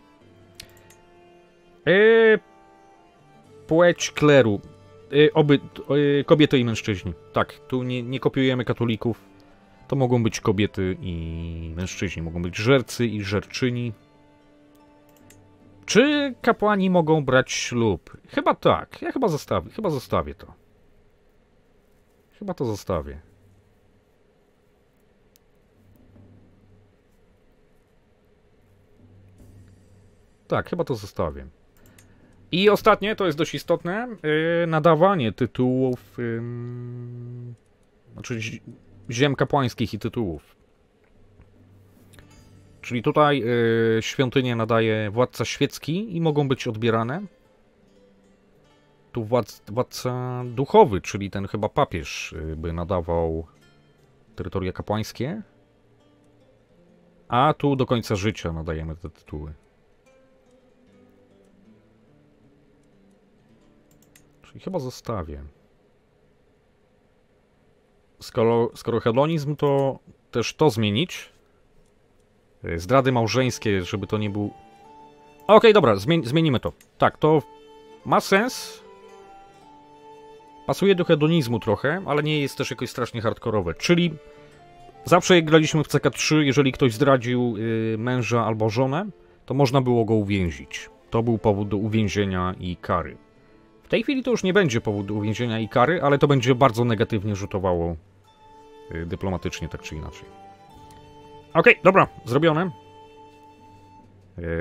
Eee, płeć kleru. Eee, oby, eee, kobiety i mężczyźni. Tak, tu nie, nie kopiujemy katolików. To mogą być kobiety i mężczyźni. Mogą być żercy i żerczyni. Czy kapłani mogą brać ślub? Chyba tak. Ja chyba zostawię, chyba zostawię to. Chyba to zostawię. Tak, chyba to zostawię. I ostatnie, to jest dość istotne, yy, nadawanie tytułów, yy, znaczy ziem kapłańskich i tytułów. Czyli tutaj yy, świątynię nadaje władca świecki i mogą być odbierane. Tu władz, władca duchowy, czyli ten chyba papież y, by nadawał terytoria kapłańskie. A tu do końca życia nadajemy te tytuły. I chyba zostawię. Skoro, skoro hedonizm, to też to zmienić. E, zdrady małżeńskie, żeby to nie był... Okej, okay, dobra, zmien zmienimy to. Tak, to ma sens. Pasuje do hedonizmu trochę, ale nie jest też jakoś strasznie hardkorowe. Czyli zawsze jak graliśmy w CK3, jeżeli ktoś zdradził yy, męża albo żonę, to można było go uwięzić. To był powód do uwięzienia i kary. W tej chwili to już nie będzie powód uwięzienia i kary, ale to będzie bardzo negatywnie rzutowało y, dyplomatycznie, tak czy inaczej. Okej, okay, dobra, zrobione.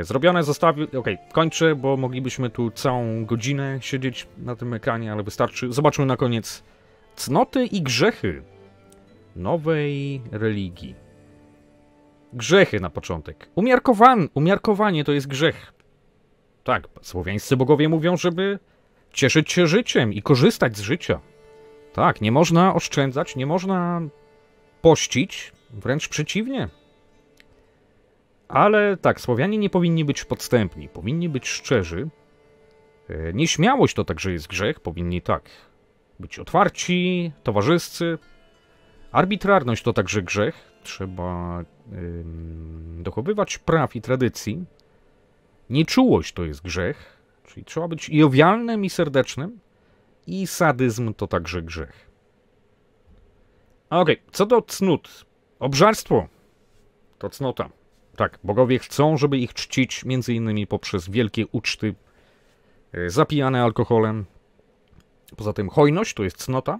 Y, zrobione, zostawił. Okej, okay, kończę, bo moglibyśmy tu całą godzinę siedzieć na tym ekranie, ale wystarczy. Zobaczmy na koniec cnoty i grzechy nowej religii. Grzechy na początek. Umiarkowan, umiarkowanie to jest grzech. Tak, słowiańscy bogowie mówią, żeby cieszyć się życiem i korzystać z życia. Tak, nie można oszczędzać, nie można pościć, wręcz przeciwnie. Ale tak, Słowianie nie powinni być podstępni, powinni być szczerzy. E, nieśmiałość to także jest grzech, powinni tak być otwarci, towarzyscy. Arbitrarność to także grzech, trzeba yy, dochowywać praw i tradycji. Nieczułość to jest grzech, Czyli trzeba być jowialnym i serdecznym, i sadyzm to także grzech. Okej, okay. co do cnót. Obżarstwo to cnota. Tak, bogowie chcą, żeby ich czcić między innymi poprzez wielkie uczty e, zapijane alkoholem. Poza tym hojność to jest cnota,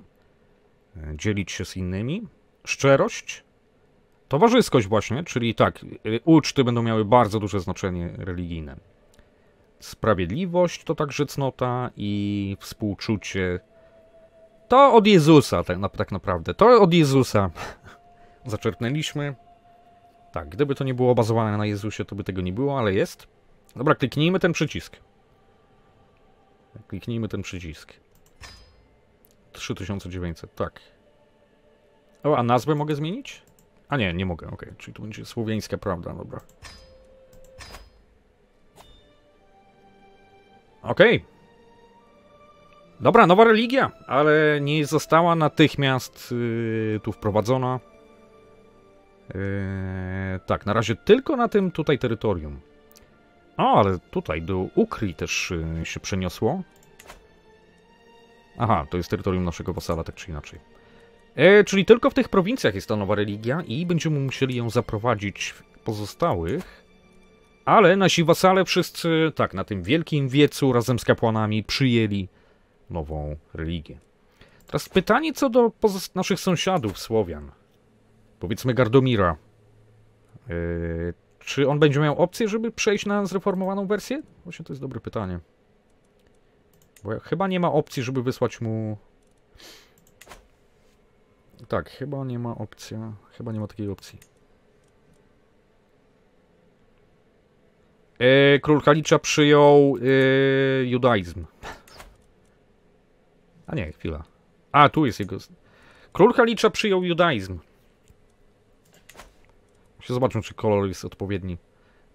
e, dzielić się z innymi, szczerość, towarzyskość właśnie, czyli tak, e, uczty będą miały bardzo duże znaczenie religijne. Sprawiedliwość to także cnota i współczucie. To od Jezusa, tak, tak naprawdę. To od Jezusa <laughs> zaczerpnęliśmy. Tak, gdyby to nie było bazowane na Jezusie, to by tego nie było, ale jest. Dobra, kliknijmy ten przycisk. Kliknijmy ten przycisk. 3900, tak. O, a nazwę mogę zmienić? A nie, nie mogę, ok. Czyli to będzie słowiańska prawda, dobra. Okej. Okay. Dobra, nowa religia, ale nie została natychmiast yy, tu wprowadzona. Yy, tak, na razie tylko na tym tutaj terytorium. O, ale tutaj do Ukri też yy, się przeniosło. Aha, to jest terytorium naszego wasala, tak czy inaczej. E, czyli tylko w tych prowincjach jest ta nowa religia i będziemy musieli ją zaprowadzić w pozostałych. Ale nasi wasale wszyscy, tak, na tym wielkim wiecu razem z kapłanami przyjęli nową religię. Teraz pytanie co do naszych sąsiadów Słowian. Powiedzmy Gardomira. Yy, czy on będzie miał opcję, żeby przejść na zreformowaną wersję? Właśnie to jest dobre pytanie. Bo chyba nie ma opcji, żeby wysłać mu... Tak, chyba nie ma opcja, chyba nie ma takiej opcji. E, król Kalicza przyjął e, judaizm. A nie, chwila. A, tu jest jego... Król Kalicza przyjął judaizm. Muszę zobaczyć czy kolor jest odpowiedni.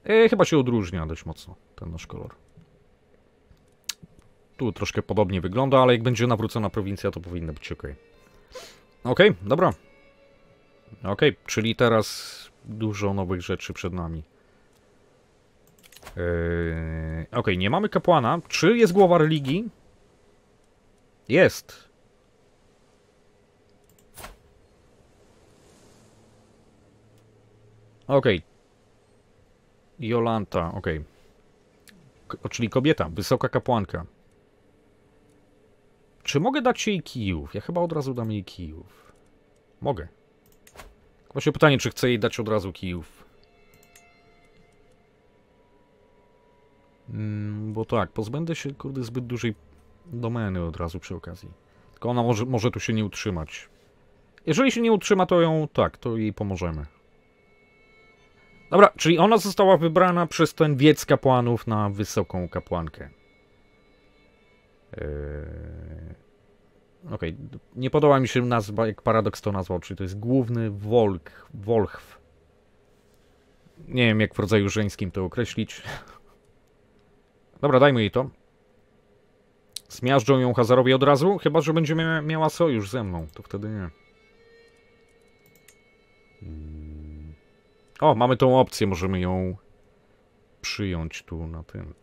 E, chyba się odróżnia dość mocno ten nasz kolor. Tu troszkę podobnie wygląda, ale jak będzie nawrócona prowincja, to powinno być ok. Ok, dobra. Ok, czyli teraz dużo nowych rzeczy przed nami. Yy, Okej, okay, nie mamy kapłana. Czy jest głowa religii? Jest. Okej. Okay. Jolanta, okej. Okay. Czyli kobieta, wysoka kapłanka. Czy mogę dać jej kijów? Ja chyba od razu dam jej kijów. Mogę. Właśnie pytanie, czy chcę jej dać od razu kijów. Mm, bo tak, pozbędę się, kurde, zbyt dużej domeny od razu przy okazji. Tylko ona może, może tu się nie utrzymać. Jeżeli się nie utrzyma, to ją, tak, to jej pomożemy. Dobra, czyli ona została wybrana przez ten wiec kapłanów na wysoką kapłankę. Ok, eee, Okej, okay. nie podoba mi się nazwa, jak paradoks to nazwał, czyli to jest główny wolk, wolchw. Nie wiem, jak w rodzaju żeńskim to określić. Dobra, dajmy jej to. Zmiażdżą ją Hazarowi od razu, chyba że będzie miała sojusz ze mną, to wtedy nie. Hmm. O, mamy tą opcję, możemy ją przyjąć tu na tym.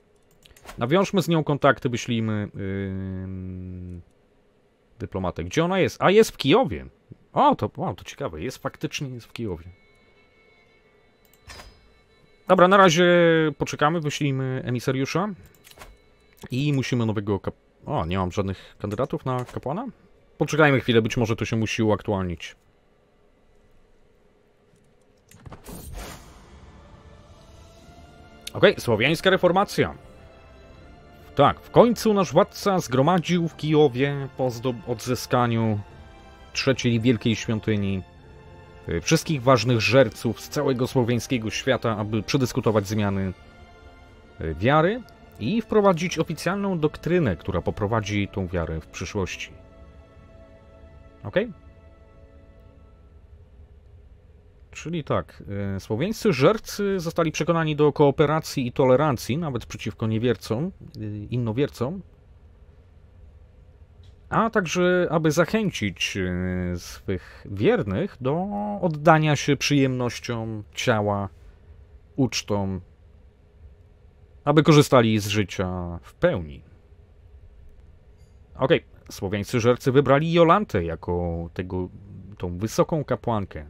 Nawiążmy z nią kontakty, wyślijmy yy, dyplomatę. Gdzie ona jest? A, jest w Kijowie. O, to, wow, to ciekawe, jest faktycznie jest w Kijowie. Dobra, na razie poczekamy, wyślijmy emisariusza. I musimy nowego kap... O, nie mam żadnych kandydatów na kapłana? Poczekajmy chwilę, być może to się musi uaktualnić. Okej, okay, słowiańska reformacja. Tak, w końcu nasz władca zgromadził w Kijowie po odzyskaniu trzeciej wielkiej świątyni Y, wszystkich ważnych żerców z całego słowiańskiego świata, aby przedyskutować zmiany y, wiary i wprowadzić oficjalną doktrynę, która poprowadzi tą wiarę w przyszłości. Ok? Czyli tak, y, słowiańscy żercy zostali przekonani do kooperacji i tolerancji, nawet przeciwko niewiercom, innowiercom, a także aby zachęcić e, swych wiernych do oddania się przyjemnościom ciała, ucztom, aby korzystali z życia w pełni. Okej, okay. słowiańscy żercy wybrali Jolantę jako tego, tą wysoką kapłankę.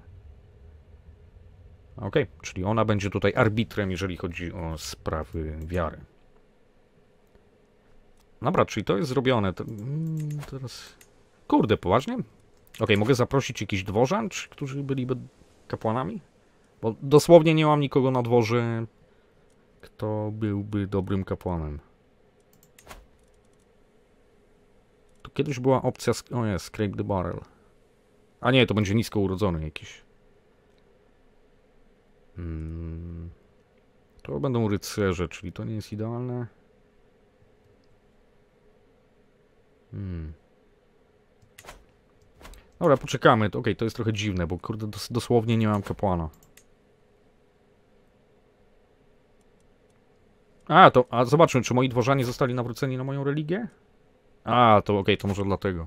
Okej, okay. czyli ona będzie tutaj arbitrem, jeżeli chodzi o sprawy wiary. Dobra, czyli to jest zrobione. To, mm, teraz... Kurde, poważnie? Okej, okay, mogę zaprosić jakiś dworzan, czy którzy byliby kapłanami? Bo dosłownie nie mam nikogo na dworze, kto byłby dobrym kapłanem. Tu kiedyś była opcja... O jest, Scrape the Barrel. A nie, to będzie nisko urodzony jakiś. Hmm. To będą rycerze, czyli to nie jest idealne. Hmm. Dobra, poczekamy. Okej, okay, to jest trochę dziwne, bo kurde, dos dosłownie nie mam kapłana. A, to, a zobaczmy, czy moi dworzanie zostali nawróceni na moją religię? A, to okej, okay, to może dlatego.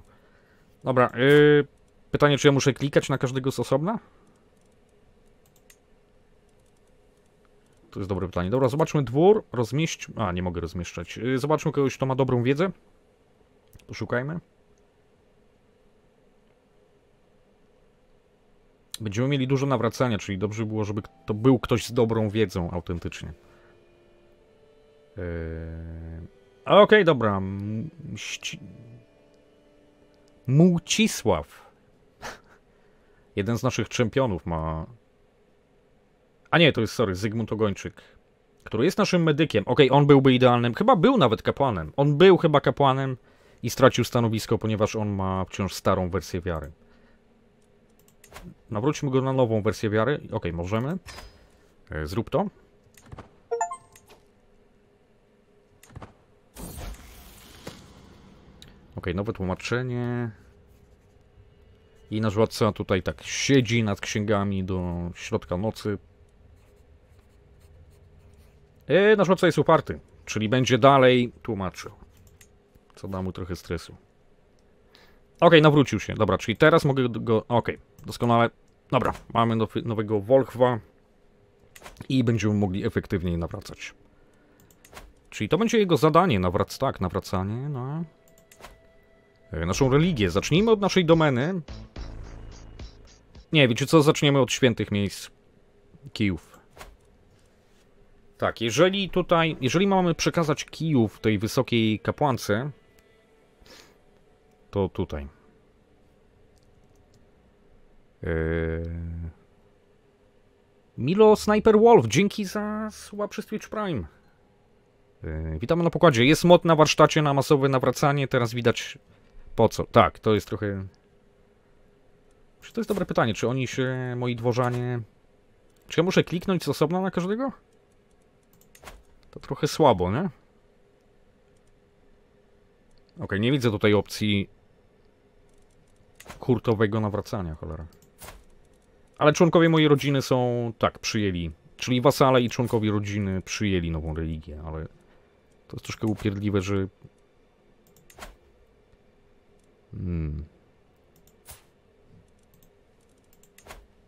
Dobra, yy, pytanie, czy ja muszę klikać na każdego z osobna? To jest dobre pytanie. Dobra, zobaczmy dwór, rozmieść... A, nie mogę rozmieszczać. Yy, zobaczmy kogoś, kto ma dobrą wiedzę. Poszukajmy. Będziemy mieli dużo nawracania, czyli dobrze było, żeby to był ktoś z dobrą wiedzą autentycznie. Yy... Okej, okay, dobra. Mści... Mucisław. <laughs> Jeden z naszych czempionów ma... A nie, to jest, sorry, Zygmunt Ogończyk, który jest naszym medykiem. Okej, okay, on byłby idealnym, chyba był nawet kapłanem. On był chyba kapłanem i stracił stanowisko, ponieważ on ma wciąż starą wersję wiary. Nawróćmy go na nową wersję wiary. Ok, możemy. E, zrób to. Ok, nowe tłumaczenie. I nasz władca tutaj tak siedzi nad księgami do środka nocy. E, nasz władca jest uparty, czyli będzie dalej tłumaczył. Co da mu trochę stresu. Ok, nawrócił się. Dobra, czyli teraz mogę go... Ok, doskonale. Dobra, mamy nowy, nowego Wolchwa i będziemy mogli efektywniej nawracać. Czyli to będzie jego zadanie, nawrac... tak, nawracanie e, naszą religię. Zacznijmy od naszej domeny. Nie, wiecie co, zaczniemy od świętych miejsc. Kijów. Tak, jeżeli tutaj, jeżeli mamy przekazać kijów tej wysokiej kapłance, to tutaj. E, Milo Sniper Wolf, dzięki za słabszy Twitch Prime. E, witamy na pokładzie. Jest mod na warsztacie na masowe nawracanie. Teraz widać po co. Tak, to jest trochę... Czy to jest dobre pytanie, czy oni się, moi dworzanie... Czy ja muszę kliknąć osobno na każdego? To trochę słabo, nie? Ok, nie widzę tutaj opcji hurtowego nawracania, cholera. Ale członkowie mojej rodziny są, tak, przyjęli. Czyli wasale i członkowie rodziny przyjęli nową religię, ale to jest troszkę upierdliwe, że... Hmm.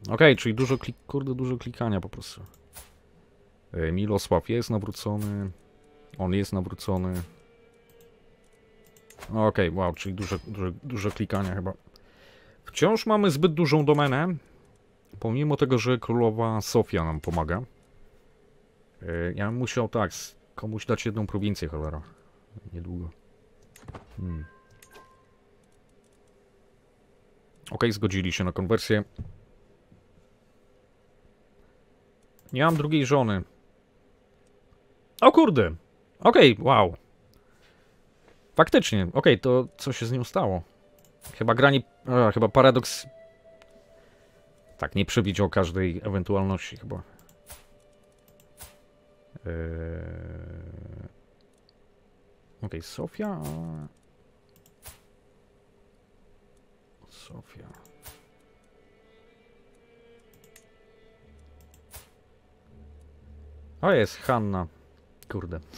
Okej, okay, czyli dużo klik... Kurde, dużo klikania po prostu. E, Milosław jest nawrócony. On jest nawrócony. Okej, okay, wow, czyli dużo, dużo, dużo klikania chyba. Wciąż mamy zbyt dużą domenę, pomimo tego, że królowa Sofia nam pomaga. E, ja bym musiał tak, komuś dać jedną prowincję, cholera. Niedługo. Hmm. Ok, zgodzili się na konwersję. Nie mam drugiej żony. O kurde! Ok, wow. Faktycznie, ok, to co się z nią stało? Chyba granie no, A, chyba paradoks... Tak, nie przewidział każdej ewentualności chyba. Yy... Okej, okay, Sofia... Sofia... O, jest Hanna. Kurde. Okej,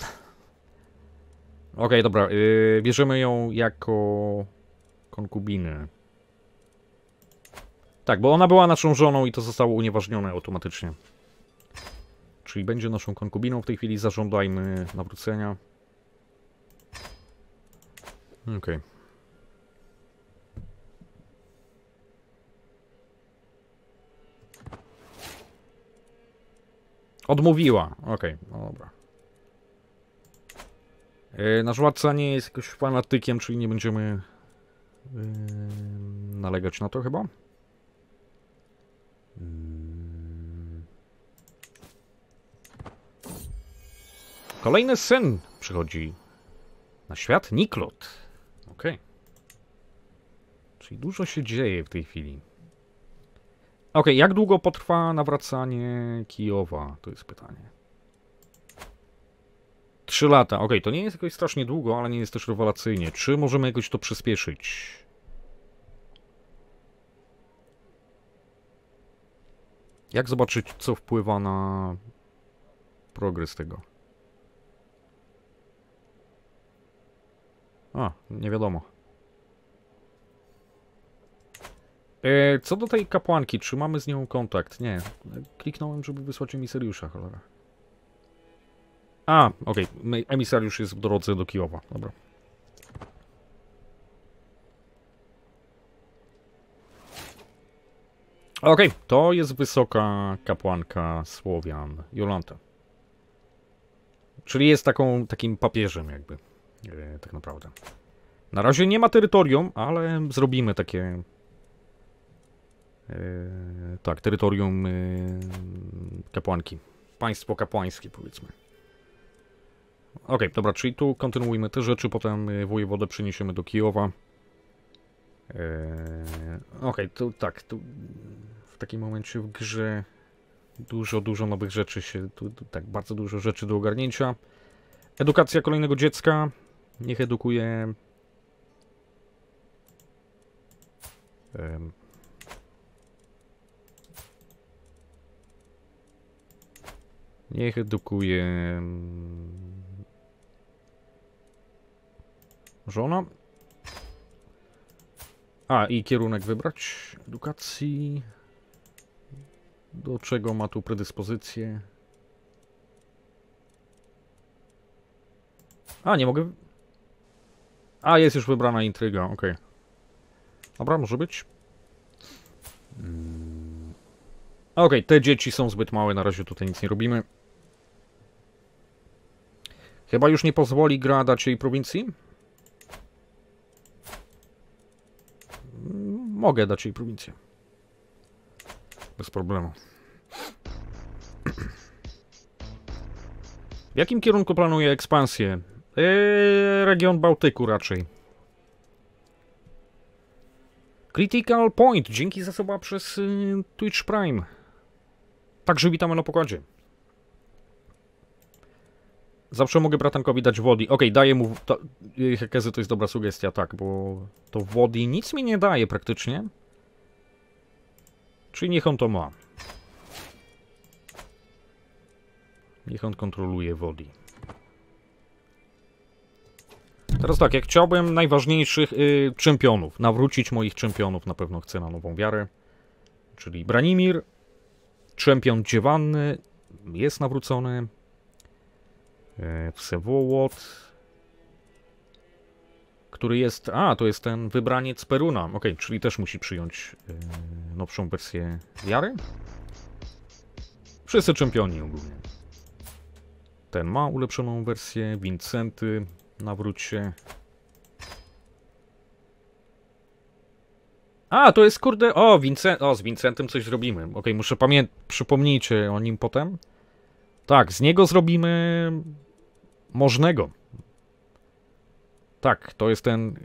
okay, dobra. Yy, bierzemy ją jako konkubinę. Tak, bo ona była naszą żoną i to zostało unieważnione automatycznie. Czyli będzie naszą konkubiną. W tej chwili zażądajmy nawrócenia. Okej. Okay. Odmówiła. Okej, okay, no dobra. Yy, nasz władca nie jest jakoś fanatykiem, czyli nie będziemy nalegać na to chyba. Mm. Kolejny syn przychodzi na świat, Niklot. Ok. Czyli dużo się dzieje w tej chwili. Ok, jak długo potrwa nawracanie Kijowa? To jest pytanie. Trzy lata. Ok, to nie jest jakoś strasznie długo, ale nie jest też rewelacyjnie. Czy możemy jakoś to przyspieszyć? Jak zobaczyć, co wpływa na progres tego? A, nie wiadomo. E, co do tej kapłanki, czy mamy z nią kontakt? Nie. Kliknąłem, żeby wysłać emisariusza, cholera. A, okej. Okay. Emisariusz jest w drodze do Kijowa. Dobra. Okej, okay, to jest wysoka kapłanka Słowian, Jolanta. Czyli jest taką, takim papieżem jakby, e, tak naprawdę. Na razie nie ma terytorium, ale zrobimy takie... E, tak, terytorium e, kapłanki. Państwo kapłańskie, powiedzmy. Okej, okay, dobra, czyli tu kontynuujmy te rzeczy, potem e, wojewodę przeniesiemy do Kijowa. Eee, okej, okay, to tak, to w takim momencie w grze dużo, dużo nowych rzeczy się, tu, tu, tak, bardzo dużo rzeczy do ogarnięcia. Edukacja kolejnego dziecka, niech edukuje... Um. Niech edukuje... Mm, żona? A, i kierunek wybrać edukacji. Do czego ma tu predyspozycję? A, nie mogę... A, jest już wybrana intryga, okej. Okay. Dobra, może być. Mm. Okej, okay, te dzieci są zbyt małe, na razie tutaj nic nie robimy. Chyba już nie pozwoli gra dać jej prowincji? Mogę dać jej prowincję. Bez problemu. W jakim kierunku planuje ekspansję? Eee, region Bałtyku raczej. Critical Point, dzięki za zasoba przez y, Twitch Prime. Także witamy na pokładzie. Zawsze mogę bratankowi dać wody. Okej, okay, daję mu... Ta... Hekezy to jest dobra sugestia, tak, bo to wody nic mi nie daje praktycznie. Czyli niech on to ma. Niech on kontroluje wody. Teraz tak, jak chciałbym najważniejszych y, czempionów, nawrócić moich czempionów, na pewno chcę na nową wiarę. Czyli Branimir, czempion Dziewanny jest nawrócony, E, Wsewołot, który jest... A, to jest ten wybraniec Peruna. Ok, czyli też musi przyjąć e, nowszą wersję wiary. Wszyscy czempioni ogólnie. Ten ma ulepszoną wersję, Vincenty, nawróć się. A, to jest kurde... O, Vincent... o z Vincentem coś zrobimy. Ok, muszę pamiętać... Przypomnijcie o nim potem. Tak, z niego zrobimy możnego. Tak, to jest ten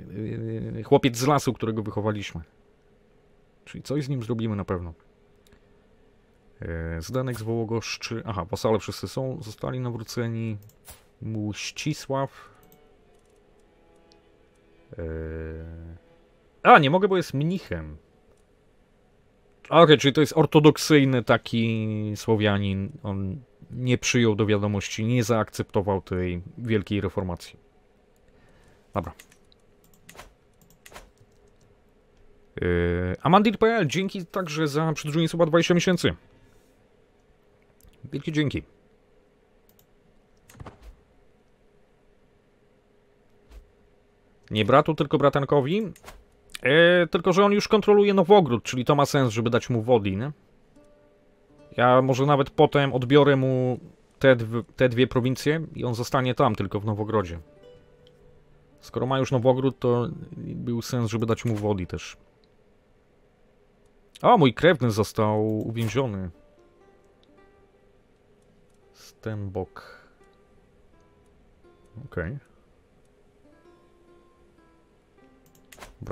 y, y, chłopiec z lasu, którego wychowaliśmy. Czyli coś z nim zrobimy na pewno. Zdanek Zdenek z Wołogoszczy... Aha, wasale wszyscy są. Zostali nawróceni. Muścisław. E, a, nie mogę, bo jest mnichem. Okej, okay, czyli to jest ortodoksyjny taki Słowianin. On nie przyjął do wiadomości, nie zaakceptował tej wielkiej reformacji. Dobra. Yy, Amandir.pl, dzięki także za przedłużenie słowa 20 miesięcy. Wielkie dzięki. Nie bratu, tylko bratankowi. Yy, tylko, że on już kontroluje Nowogród, czyli to ma sens, żeby dać mu wody, nie? Ja może nawet potem odbiorę mu te, te dwie prowincje i on zostanie tam, tylko w Nowogrodzie. Skoro ma już Nowogród, to był sens, żeby dać mu wody też. A, mój krewny został uwięziony. Stenbok. Okej. Okay.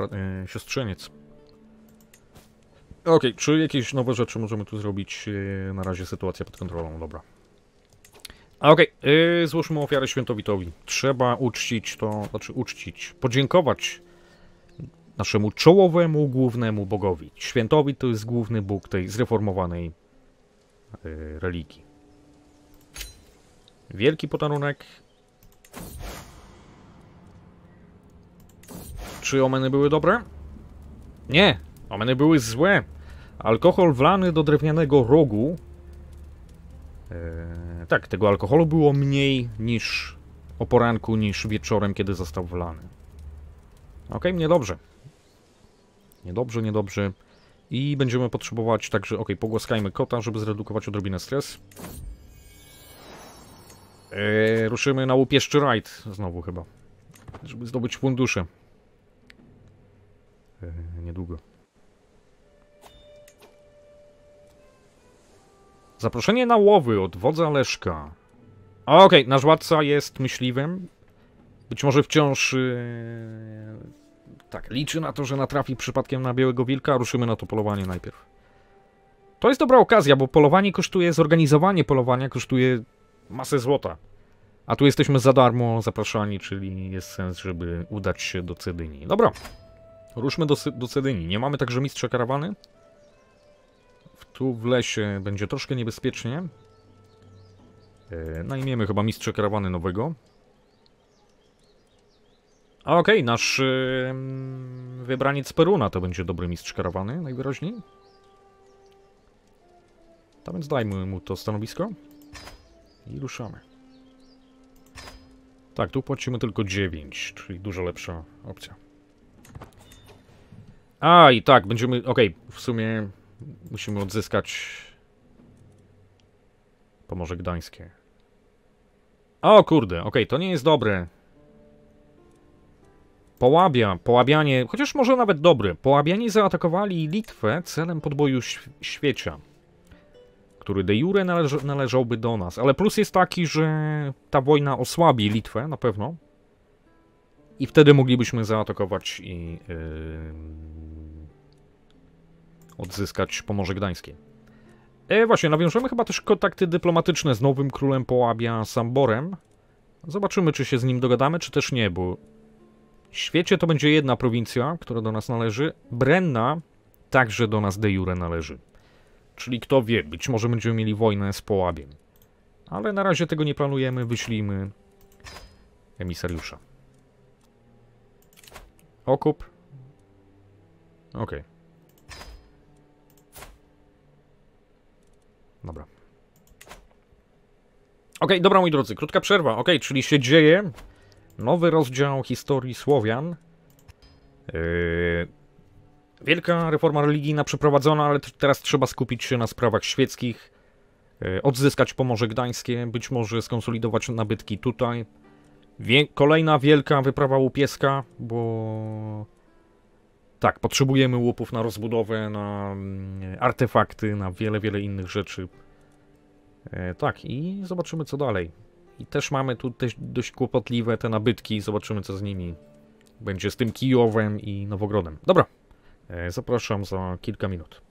Bra- e, siostrzeniec. Okej, okay, czy jakieś nowe rzeczy możemy tu zrobić? E, na razie sytuacja pod kontrolą, dobra. A okej, okay, e, yy, złóżmy ofiarę świętowitowi. Trzeba uczcić to, znaczy uczcić, podziękować naszemu czołowemu, głównemu bogowi. Świętowit to jest główny bóg tej zreformowanej yy, religii. Wielki potarunek. Czy omeny były dobre? Nie, omeny były złe. Alkohol wlany do drewnianego rogu. Eee, tak, tego alkoholu było mniej niż o poranku, niż wieczorem, kiedy został wlany. Ok, niedobrze. Niedobrze, niedobrze. I będziemy potrzebować także, ok, pogłaskajmy kota, żeby zredukować odrobinę stres. Eee, ruszymy na łupieszczy rajd, znowu chyba, żeby zdobyć fundusze. Eee, niedługo. Zaproszenie na łowy od wodza Leszka. Okej, okay, nasz władca jest myśliwym. Być może wciąż... Yy... Tak, liczy na to, że natrafi przypadkiem na białego wilka. Ruszymy na to polowanie najpierw. To jest dobra okazja, bo polowanie kosztuje, zorganizowanie polowania kosztuje masę złota. A tu jesteśmy za darmo zapraszani, czyli jest sens, żeby udać się do Cedyni. Dobra, ruszmy do, do Cedyni. Nie mamy także mistrza karawany? Tu w lesie będzie troszkę niebezpiecznie. Yy, najmiemy chyba mistrza karawany nowego. A okej, okay, nasz yy, wybraniec Peruna to będzie dobry mistrz karawany, najwyraźniej. To więc dajmy mu to stanowisko. I ruszamy. Tak, tu płacimy tylko 9, czyli dużo lepsza opcja. A, i tak, będziemy... Okej, okay, w sumie Musimy odzyskać Pomorze Gdańskie. O kurde, okej, okay, to nie jest dobre. Połabia, połabianie, chociaż może nawet dobry. Połabianie zaatakowali Litwę celem podboju świecia, który de jure należ należałby do nas. Ale plus jest taki, że ta wojna osłabi Litwę na pewno. I wtedy moglibyśmy zaatakować i yy, odzyskać Pomorze Gdańskie. E, właśnie, nawiążemy chyba też kontakty dyplomatyczne z nowym królem Połabia Samborem. Zobaczymy, czy się z nim dogadamy, czy też nie, bo w świecie to będzie jedna prowincja, która do nas należy. Brenna także do nas de jure należy. Czyli kto wie, być może będziemy mieli wojnę z Połabiem. Ale na razie tego nie planujemy, wyślijmy emisariusza. Okup. Okej. Okay. Dobra. Ok, dobra moi drodzy, krótka przerwa. Ok, czyli się dzieje nowy rozdział historii Słowian. Yy... Wielka reforma religijna przeprowadzona, ale teraz trzeba skupić się na sprawach świeckich, yy, odzyskać Pomorze Gdańskie, być może skonsolidować nabytki tutaj. Wie kolejna wielka wyprawa łupieska, bo tak, potrzebujemy łupów na rozbudowę, na mm, artefakty, na wiele, wiele innych rzeczy. E, tak, i zobaczymy co dalej. I też mamy tu też dość kłopotliwe te nabytki, zobaczymy co z nimi będzie z tym Kijowem i Nowogrodem. Dobra, e, zapraszam za kilka minut.